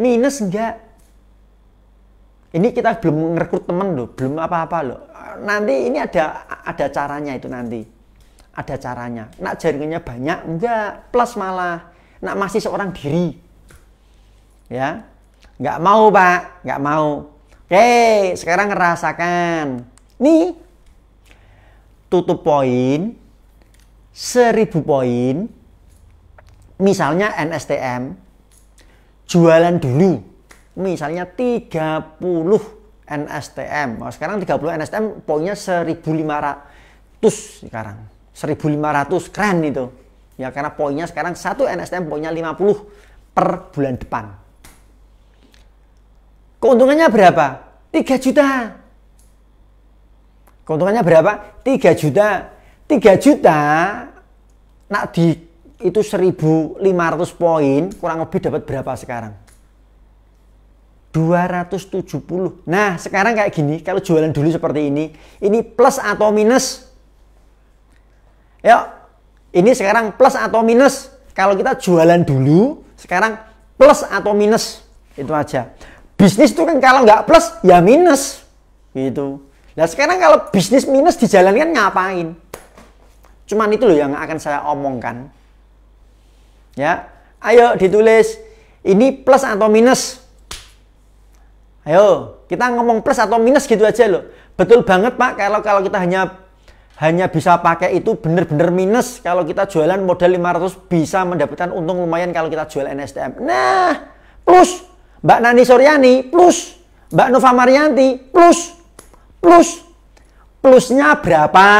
Minus nggak. Ini kita belum ngerekrut temen loh, belum apa-apa loh. Nanti ini ada ada caranya itu nanti ada caranya. Nak jaringannya banyak, enggak. Plus malah, nak masih seorang diri. Ya, nggak mau pak, nggak mau. Oke, sekarang rasakan Nih, tutup poin, seribu poin, misalnya NSTM, jualan dulu. Misalnya 30 NSTM. Nah, sekarang 30 NSTM poinnya 1500 sekarang. 1500 keren itu ya karena poinnya sekarang satu NSTM poinnya 50 per bulan depan keuntungannya berapa 3 juta keuntungannya berapa 3 juta 3 juta nak di itu 1500 poin kurang lebih dapat berapa sekarang 270 nah sekarang kayak gini kalau jualan dulu seperti ini ini plus atau minus Ya, ini sekarang plus atau minus. Kalau kita jualan dulu, sekarang plus atau minus. Itu aja. Bisnis itu kan kalau nggak plus, ya minus. Gitu. Nah sekarang kalau bisnis minus dijalankan ngapain? Cuman itu loh yang akan saya omongkan. Ya, ayo ditulis ini plus atau minus. Ayo, kita ngomong plus atau minus gitu aja loh. Betul banget Pak, kalau kalau kita hanya hanya bisa pakai itu benar-benar minus kalau kita jualan modal 500 bisa mendapatkan untung lumayan kalau kita jual NSTM. Nah, plus Mbak Nani Suryani plus Mbak Nova Marianti plus plus plusnya berapa?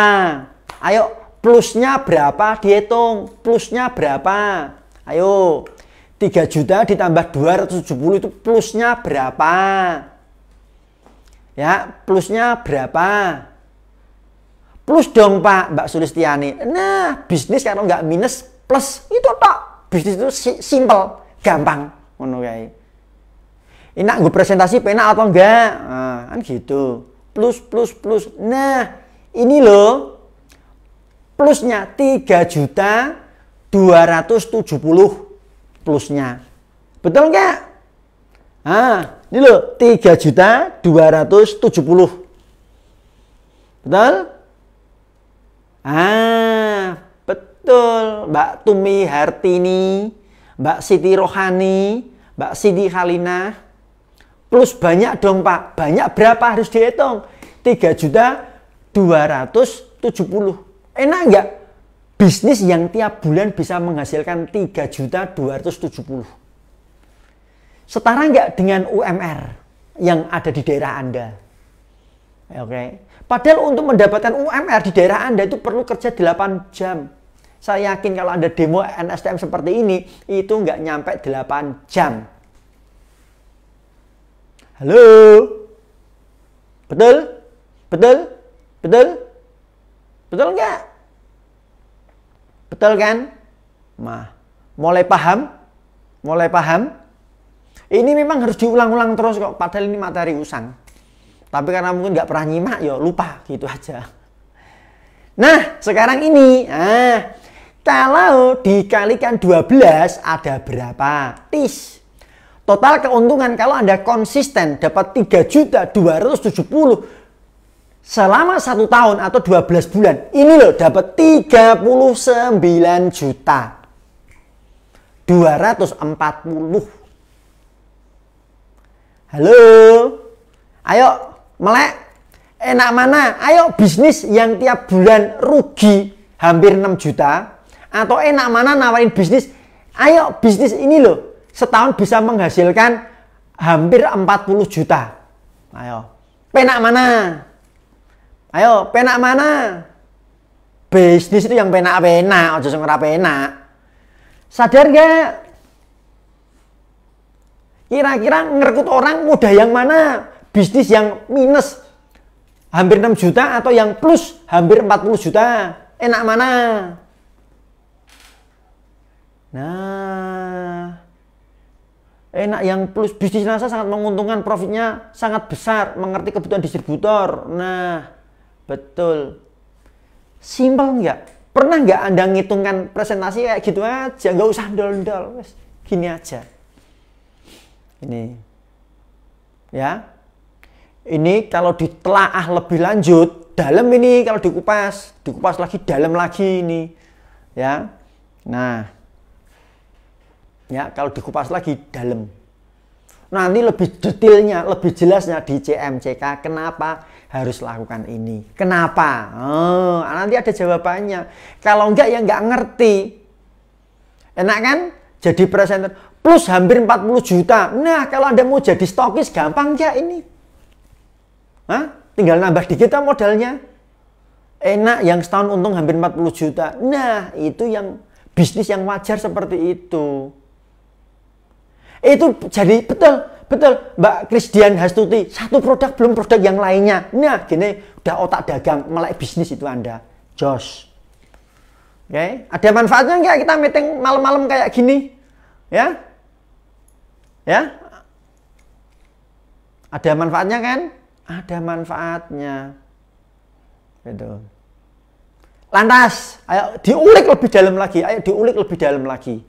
Ayo plusnya berapa dihitung? Plusnya berapa? Ayo 3 juta ditambah 270 itu plusnya berapa? Ya, plusnya berapa? Plus dong Pak Mbak Sulistiani. Nah, bisnis kalau nggak minus plus itu pak Bisnis itu si simple, gampang ngono kae. Enak gue presentasi penak atau enggak? Nah, kan gitu. Plus plus plus. Nah, ini loh plusnya tiga juta dua ratus tujuh puluh plusnya. Betul nggak? Ah, ini loh tiga juta dua ratus 270. Betul? Ah, betul. Mbak Tumi Hartini, Mbak Siti Rohani, Mbak Siti Halina. Plus banyak dong Pak. Banyak berapa harus dihitung? 3 juta 270. Enak nggak? Bisnis yang tiap bulan bisa menghasilkan 3 juta 270. Setara nggak dengan UMR yang ada di daerah Anda? Oke. Okay. Padahal untuk mendapatkan UMR di daerah Anda itu perlu kerja 8 jam. Saya yakin kalau Anda demo NSTM seperti ini, itu nggak nyampe 8 jam. Halo? Betul? Betul? Betul? Betul nggak? Betul kan? Mah, mulai paham? Mulai paham? Ini memang harus diulang-ulang terus kok, padahal ini materi usang. Tapi karena mungkin nggak pernah nyimak, ya lupa gitu aja. Nah, sekarang ini, ah kalau dikalikan 12 ada berapa? Tis. Total keuntungan kalau Anda konsisten dapat juta 3.270 selama satu tahun atau 12 bulan. Ini loh dapat 39 juta. 240. Halo. Ayo Melek, enak mana? Ayo bisnis yang tiap bulan rugi hampir 6 juta. Atau enak mana nawarin bisnis? Ayo bisnis ini loh, setahun bisa menghasilkan hampir 40 juta. Ayo, penak mana? Ayo, penak mana? Bisnis itu yang penak-penak, aja sing penak. Sadar gak? Kira-kira ngerekut orang mudah yang mana? bisnis yang minus hampir 6 juta atau yang plus hampir 40 juta? Enak mana? Nah, enak yang plus bisnis NASA sangat menguntungkan, profitnya sangat besar, mengerti kebutuhan distributor. Nah, betul. Simpel nggak? Pernah nggak Anda ngitungkan presentasi kayak gitu aja? Nggak usah dol-dol, gini aja. Ini. Ya, ini kalau ditelaah lebih lanjut dalam ini kalau dikupas dikupas lagi dalam lagi ini ya nah ya kalau dikupas lagi dalam nanti lebih detailnya lebih jelasnya di CMCK kenapa harus lakukan ini kenapa oh, ah, nanti ada jawabannya kalau enggak ya enggak ngerti enak kan jadi presenter plus hampir 40 juta nah kalau anda mau jadi stokis gampang ya ini Hah? Tinggal nambah dikit lah modalnya. Enak yang setahun untung hampir 40 juta. Nah, itu yang bisnis yang wajar seperti itu. Itu jadi betul, betul Mbak Christian Hastuti, satu produk belum produk yang lainnya. Nah, gini udah otak dagang, melek bisnis itu Anda. Josh. Oke, okay. ada manfaatnya nggak kita meeting malam-malam kayak gini? Ya? Ya? Ada manfaatnya kan? ada manfaatnya gitu lantas ayo diulik lebih dalam lagi ayo diulik lebih dalam lagi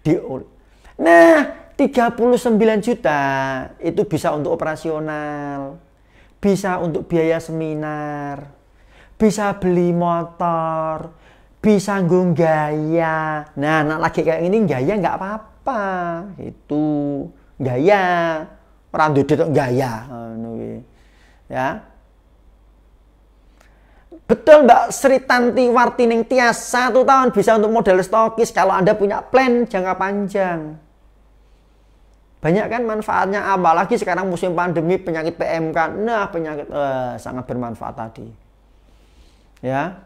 diulik nah 39 juta itu bisa untuk operasional bisa untuk biaya seminar bisa beli motor bisa nggung gaya nah anak lagi kayak ini gaya nggak apa-apa itu gaya orang duduk gaya ya Betul Mbak Sri Tanti Wartining Tias, satu tahun bisa untuk modal stokis kalau Anda punya plan jangka panjang. Banyak kan manfaatnya, apalagi sekarang musim pandemi penyakit PMK. Nah, penyakit eh, sangat bermanfaat tadi. Ya.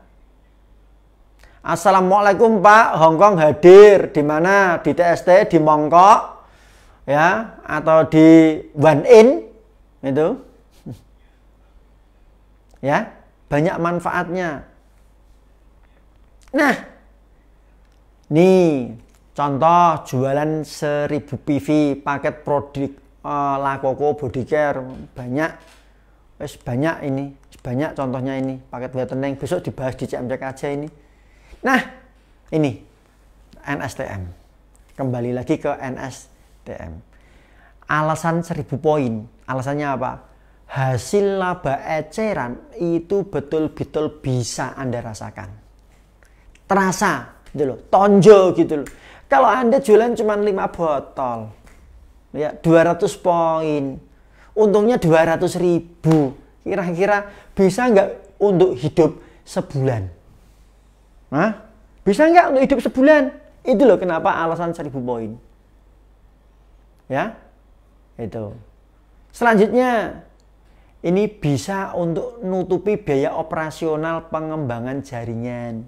Assalamualaikum Pak, Hongkong hadir di mana? Di TST, di Mongkok, ya, atau di One In, itu ya banyak manfaatnya nah nih contoh jualan 1000 PV paket produk uh, eh, Lakoko Body Care banyak wes banyak ini banyak contohnya ini paket wetening besok dibahas di CMCK aja ini nah ini NSTM kembali lagi ke NSTM alasan 1000 poin alasannya apa hasil laba eceran itu betul-betul bisa Anda rasakan. Terasa gitu loh, tonjol gitu loh. Kalau Anda jualan cuma 5 botol, ya 200 poin, untungnya 200 ribu, kira-kira bisa nggak untuk hidup sebulan? Hah? Bisa nggak untuk hidup sebulan? Itu loh kenapa alasan 1000 poin. Ya, itu. Selanjutnya, ini bisa untuk nutupi biaya operasional pengembangan jaringan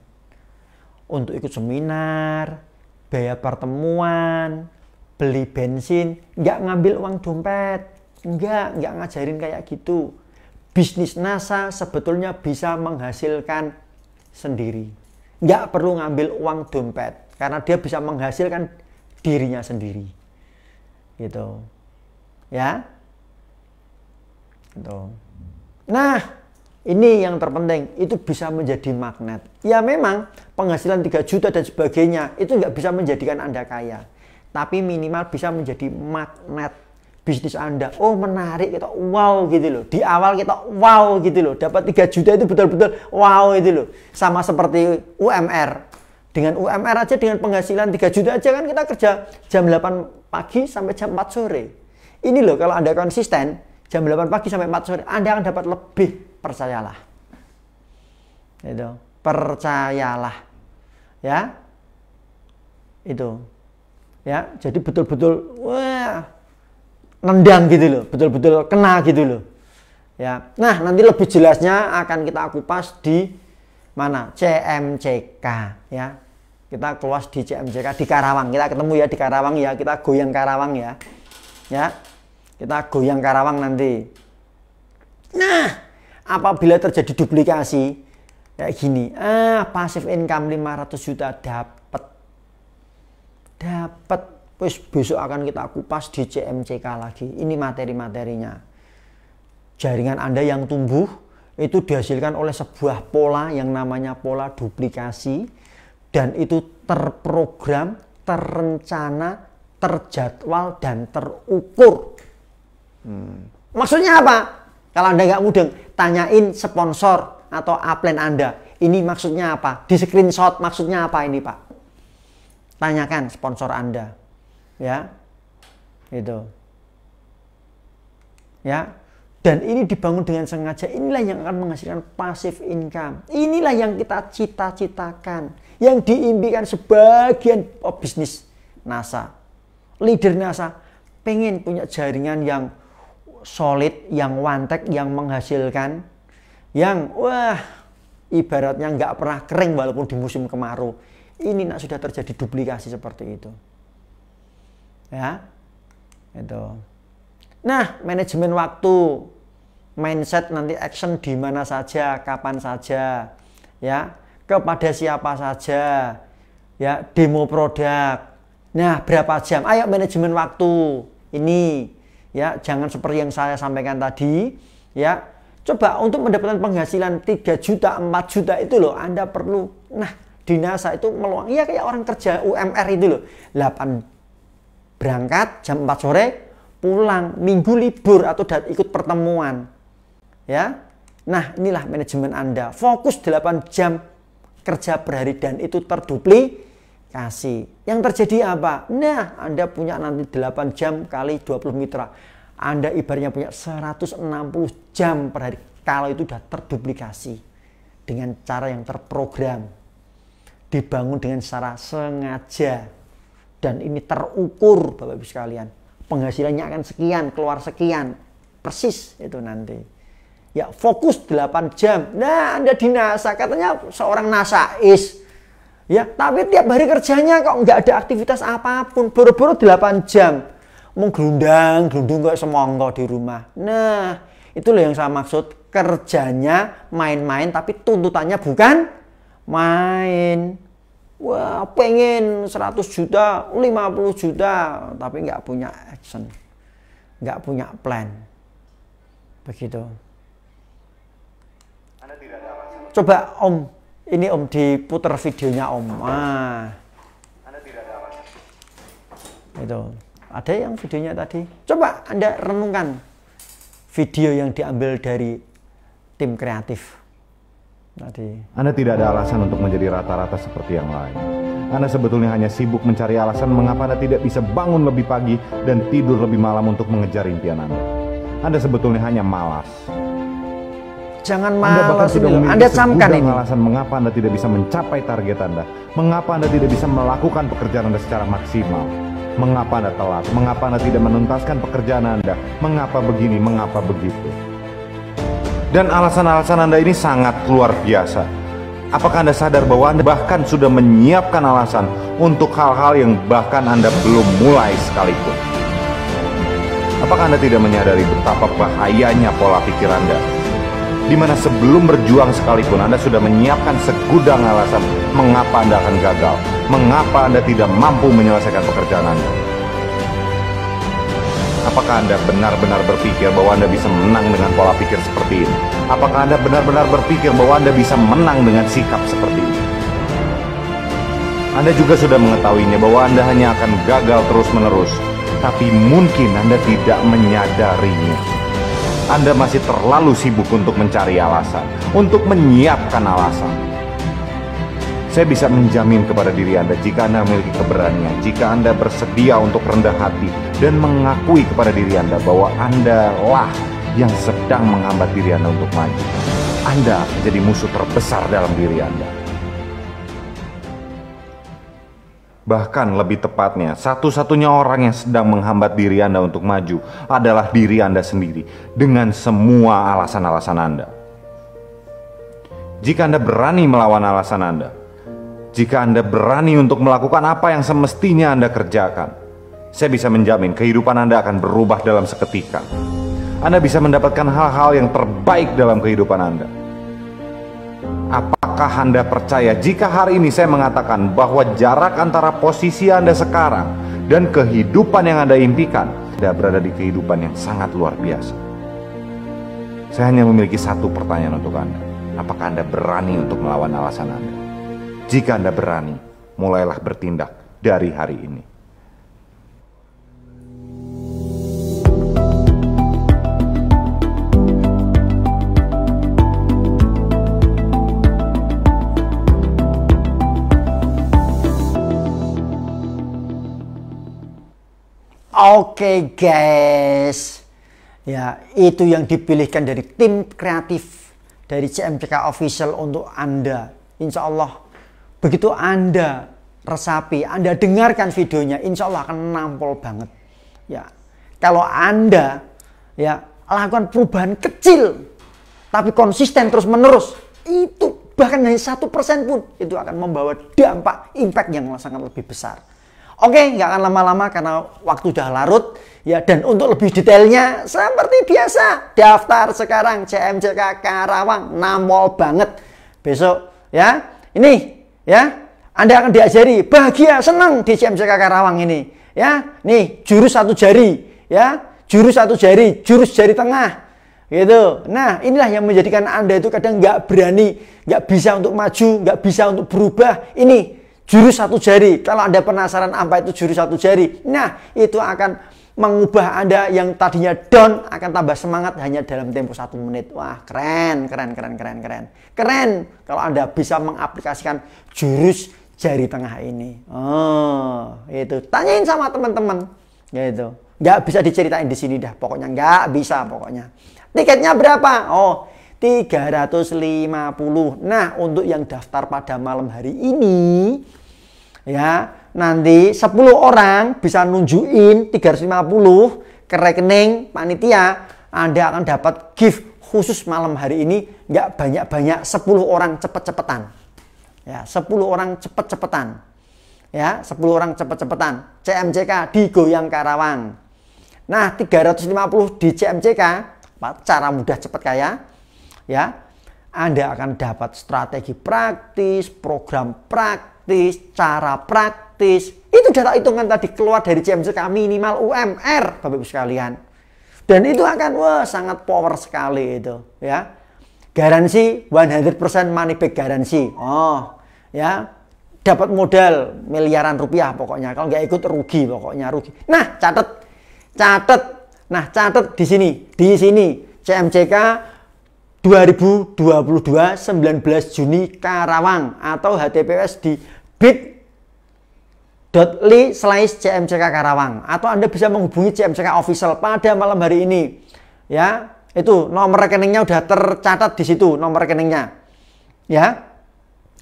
untuk ikut seminar biaya pertemuan beli bensin nggak ngambil uang dompet nggak nggak ngajarin kayak gitu bisnis NASA sebetulnya bisa menghasilkan sendiri nggak perlu ngambil uang dompet karena dia bisa menghasilkan dirinya sendiri gitu ya Gitu. Nah, ini yang terpenting, itu bisa menjadi magnet. Ya memang penghasilan 3 juta dan sebagainya itu nggak bisa menjadikan Anda kaya. Tapi minimal bisa menjadi magnet bisnis Anda. Oh menarik kita wow gitu loh. Di awal kita wow gitu loh. Dapat 3 juta itu betul-betul wow gitu loh. Sama seperti UMR. Dengan UMR aja dengan penghasilan 3 juta aja kan kita kerja jam 8 pagi sampai jam 4 sore. Ini loh kalau Anda konsisten, jam 8 pagi sampai 4 sore Anda akan dapat lebih percayalah itu percayalah ya itu ya jadi betul-betul wah nendang gitu loh betul-betul kena gitu loh ya nah nanti lebih jelasnya akan kita kupas di mana CMCK ya kita keluar di CMCK di Karawang kita ketemu ya di Karawang ya kita goyang Karawang ya ya kita goyang Karawang nanti. Nah, apabila terjadi duplikasi kayak gini, ah pasif income 500 juta dapat. Dapat. Wis besok akan kita kupas di CMCK lagi. Ini materi-materinya. Jaringan Anda yang tumbuh itu dihasilkan oleh sebuah pola yang namanya pola duplikasi dan itu terprogram, terencana, terjadwal dan terukur Hmm. Maksudnya apa? Kalau Anda nggak mudeng, tanyain sponsor atau upline Anda. Ini maksudnya apa? Di screenshot maksudnya apa ini Pak? Tanyakan sponsor Anda. Ya. Itu. Ya. Dan ini dibangun dengan sengaja. Inilah yang akan menghasilkan passive income. Inilah yang kita cita-citakan. Yang diimpikan sebagian bisnis NASA. Leader NASA pengen punya jaringan yang solid, yang wantek, yang menghasilkan, yang wah ibaratnya nggak pernah kering walaupun di musim kemarau. Ini nak sudah terjadi duplikasi seperti itu. Ya, itu. Nah, manajemen waktu, mindset nanti action di mana saja, kapan saja, ya, kepada siapa saja, ya, demo produk. Nah, berapa jam? Ayo manajemen waktu ini ya jangan seperti yang saya sampaikan tadi ya coba untuk mendapatkan penghasilan 3 juta 4 juta itu loh Anda perlu nah di NASA itu meluang ya kayak orang kerja UMR itu loh 8 berangkat jam 4 sore pulang minggu libur atau ikut pertemuan ya nah inilah manajemen Anda fokus 8 jam kerja per hari dan itu terdupli kasih. Yang terjadi apa? Nah, Anda punya nanti 8 jam kali 20 mitra. Anda ibarnya punya 160 jam per hari. Kalau itu sudah terduplikasi dengan cara yang terprogram. Dibangun dengan secara sengaja. Dan ini terukur Bapak Ibu sekalian. Penghasilannya akan sekian, keluar sekian. Persis itu nanti. Ya fokus 8 jam. Nah Anda di NASA, katanya seorang NASAis Ya, tapi tiap hari kerjanya kok nggak ada aktivitas apapun, buru-buru 8 jam. mau gelundang, gelundung kok semongko di rumah. Nah, itu loh yang saya maksud kerjanya main-main tapi tuntutannya bukan main. Wah, pengen 100 juta, 50 juta, tapi nggak punya action. Nggak punya plan. Begitu. Coba Om ini om diputer videonya om ah itu ada yang videonya tadi coba anda renungkan video yang diambil dari tim kreatif tadi anda tidak ada alasan untuk menjadi rata-rata seperti yang lain anda sebetulnya hanya sibuk mencari alasan mengapa Anda tidak bisa bangun lebih pagi dan tidur lebih malam untuk mengejar impian Anda. Anda sebetulnya hanya malas. Jangan malas anda ini. Anda camkan ini. alasan mengapa Anda tidak bisa mencapai target Anda. Mengapa Anda tidak bisa melakukan pekerjaan Anda secara maksimal. Mengapa Anda telat? Mengapa Anda tidak menuntaskan pekerjaan Anda? Mengapa begini? Mengapa begitu? Dan alasan-alasan Anda ini sangat luar biasa. Apakah Anda sadar bahwa Anda bahkan sudah menyiapkan alasan untuk hal-hal yang bahkan Anda belum mulai sekalipun? Apakah Anda tidak menyadari betapa bahayanya pola pikir Anda Dimana sebelum berjuang sekalipun Anda sudah menyiapkan segudang alasan mengapa Anda akan gagal, mengapa Anda tidak mampu menyelesaikan pekerjaan Anda. Apakah Anda benar-benar berpikir bahwa Anda bisa menang dengan pola pikir seperti ini? Apakah Anda benar-benar berpikir bahwa Anda bisa menang dengan sikap seperti ini? Anda juga sudah mengetahuinya bahwa Anda hanya akan gagal terus-menerus, tapi mungkin Anda tidak menyadarinya. Anda masih terlalu sibuk untuk mencari alasan, untuk menyiapkan alasan. Saya bisa menjamin kepada diri Anda jika Anda memiliki keberanian, jika Anda bersedia untuk rendah hati dan mengakui kepada diri Anda bahwa Anda lah yang sedang menghambat diri Anda untuk maju. Anda menjadi musuh terbesar dalam diri Anda. Bahkan lebih tepatnya, satu-satunya orang yang sedang menghambat diri Anda untuk maju adalah diri Anda sendiri dengan semua alasan-alasan Anda. Jika Anda berani melawan alasan Anda, jika Anda berani untuk melakukan apa yang semestinya Anda kerjakan, saya bisa menjamin kehidupan Anda akan berubah dalam seketika. Anda bisa mendapatkan hal-hal yang terbaik dalam kehidupan Anda. Apakah Anda percaya jika hari ini saya mengatakan bahwa jarak antara posisi Anda sekarang dan kehidupan yang Anda impikan, tidak berada di kehidupan yang sangat luar biasa. Saya hanya memiliki satu pertanyaan untuk Anda. Apakah Anda berani untuk melawan alasan Anda? Jika Anda berani, mulailah bertindak dari hari ini. Oke okay guys, ya itu yang dipilihkan dari tim kreatif dari CMCK Official untuk Anda. Insya Allah begitu Anda resapi, Anda dengarkan videonya, insya Allah akan nampol banget. Ya, kalau Anda ya lakukan perubahan kecil, tapi konsisten terus menerus, itu bahkan hanya satu persen pun itu akan membawa dampak impact yang sangat lebih besar. Oke, nggak akan lama-lama karena waktu sudah larut. Ya, dan untuk lebih detailnya, seperti biasa, daftar sekarang CMJK Karawang, namol banget. Besok, ya, ini, ya, Anda akan diajari bahagia, senang di CMJK Karawang ini. Ya, nih, jurus satu jari, ya, jurus satu jari, jurus jari tengah, gitu. Nah, inilah yang menjadikan Anda itu kadang nggak berani, nggak bisa untuk maju, nggak bisa untuk berubah. Ini jurus satu jari. Kalau Anda penasaran apa itu jurus satu jari, nah itu akan mengubah Anda yang tadinya down akan tambah semangat hanya dalam tempo satu menit. Wah, keren, keren, keren, keren, keren. Keren kalau Anda bisa mengaplikasikan jurus jari tengah ini. Oh, itu. Tanyain sama teman-teman. Gitu. Nggak bisa diceritain di sini dah. Pokoknya nggak bisa pokoknya. Tiketnya berapa? Oh, 350. Nah, untuk yang daftar pada malam hari ini ya, nanti 10 orang bisa nunjukin 350 ke rekening panitia, Anda akan dapat gift khusus malam hari ini nggak banyak-banyak 10 orang cepet-cepetan. Ya, 10 orang cepet-cepetan. Ya, 10 orang cepet-cepetan. CMCK di Goyang Karawang. Nah, 350 di CMCK, cara mudah cepat kaya ya. Anda akan dapat strategi praktis, program praktis, cara praktis. Itu data hitungan tadi keluar dari kami minimal UMR, Bapak Ibu sekalian. Dan itu akan wah sangat power sekali itu, ya. Garansi 100% money back garansi. Oh, ya. Dapat modal miliaran rupiah pokoknya. Kalau nggak ikut rugi pokoknya rugi. Nah, catat. Catat. Nah, catat di sini, di sini CMCK 2022 19 Juni Karawang atau HTTPS di bit.ly slash CMCK Karawang atau Anda bisa menghubungi CMCK official pada malam hari ini ya itu nomor rekeningnya udah tercatat di situ nomor rekeningnya ya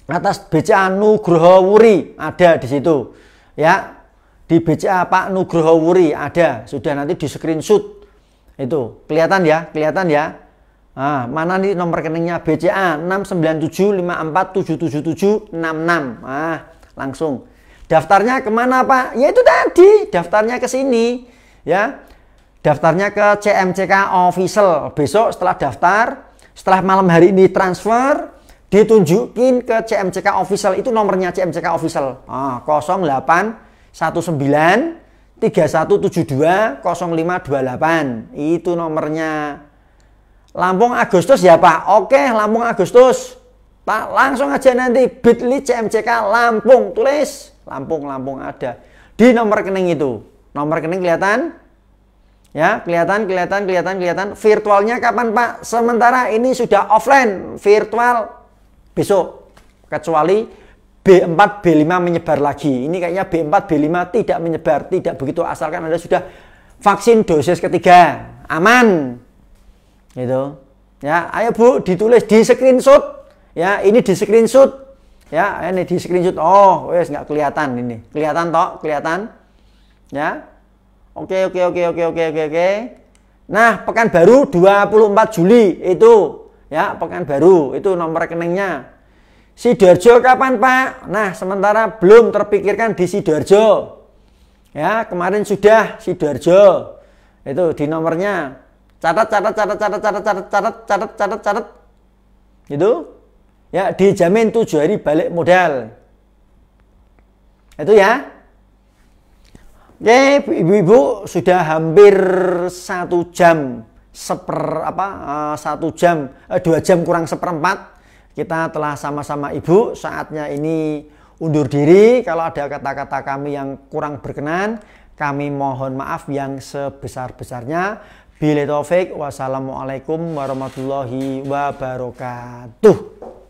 atas BCA Nugroho Wuri ada di situ ya di BCA Pak Nugroho Wuri ada sudah nanti di screenshot itu kelihatan ya kelihatan ya Ah, mana nih nomor rekeningnya BCA enam Ah, langsung. Daftarnya kemana Pak? Ya itu tadi, daftarnya ke sini. Ya, daftarnya ke CMCK official. Besok setelah daftar, setelah malam hari ini transfer, ditunjukin ke CMCK official itu nomornya CMCK official. Ah, 0819 lima 3172 0528. Itu nomornya Lampung Agustus ya Pak. Oke, Lampung Agustus. Pak, langsung aja nanti bit.ly CMCK Lampung. Tulis Lampung, Lampung ada. Di nomor rekening itu. Nomor rekening kelihatan? Ya, kelihatan, kelihatan, kelihatan, kelihatan. Virtualnya kapan Pak? Sementara ini sudah offline. Virtual besok. Kecuali B4, B5 menyebar lagi. Ini kayaknya B4, B5 tidak menyebar. Tidak begitu asalkan Anda sudah vaksin dosis ketiga. Aman Gitu. Ya, ayo Bu ditulis di screenshot. Ya, ini di screenshot. Ya, ini di screenshot. Oh, wes nggak kelihatan ini. Kelihatan toh, kelihatan. Ya. Oke, oke, oke, oke, oke, oke, oke. Nah, pekan baru 24 Juli itu ya, pekan baru itu nomor rekeningnya. Sidoarjo kapan, Pak? Nah, sementara belum terpikirkan di Sidoarjo. Ya, kemarin sudah Sidoarjo. Itu di nomornya. Catat, catat, catat, catat, catat, catat, catat, catat, catat, catat. Gitu. Ya, dijamin tujuh hari balik modal. Itu ya. Oke, ibu-ibu sudah hampir satu jam seper apa eh, satu jam eh, dua jam kurang seperempat kita telah sama-sama ibu saatnya ini undur diri kalau ada kata-kata kami yang kurang berkenan kami mohon maaf yang sebesar-besarnya Bila taufik, wassalamualaikum warahmatullahi wabarakatuh.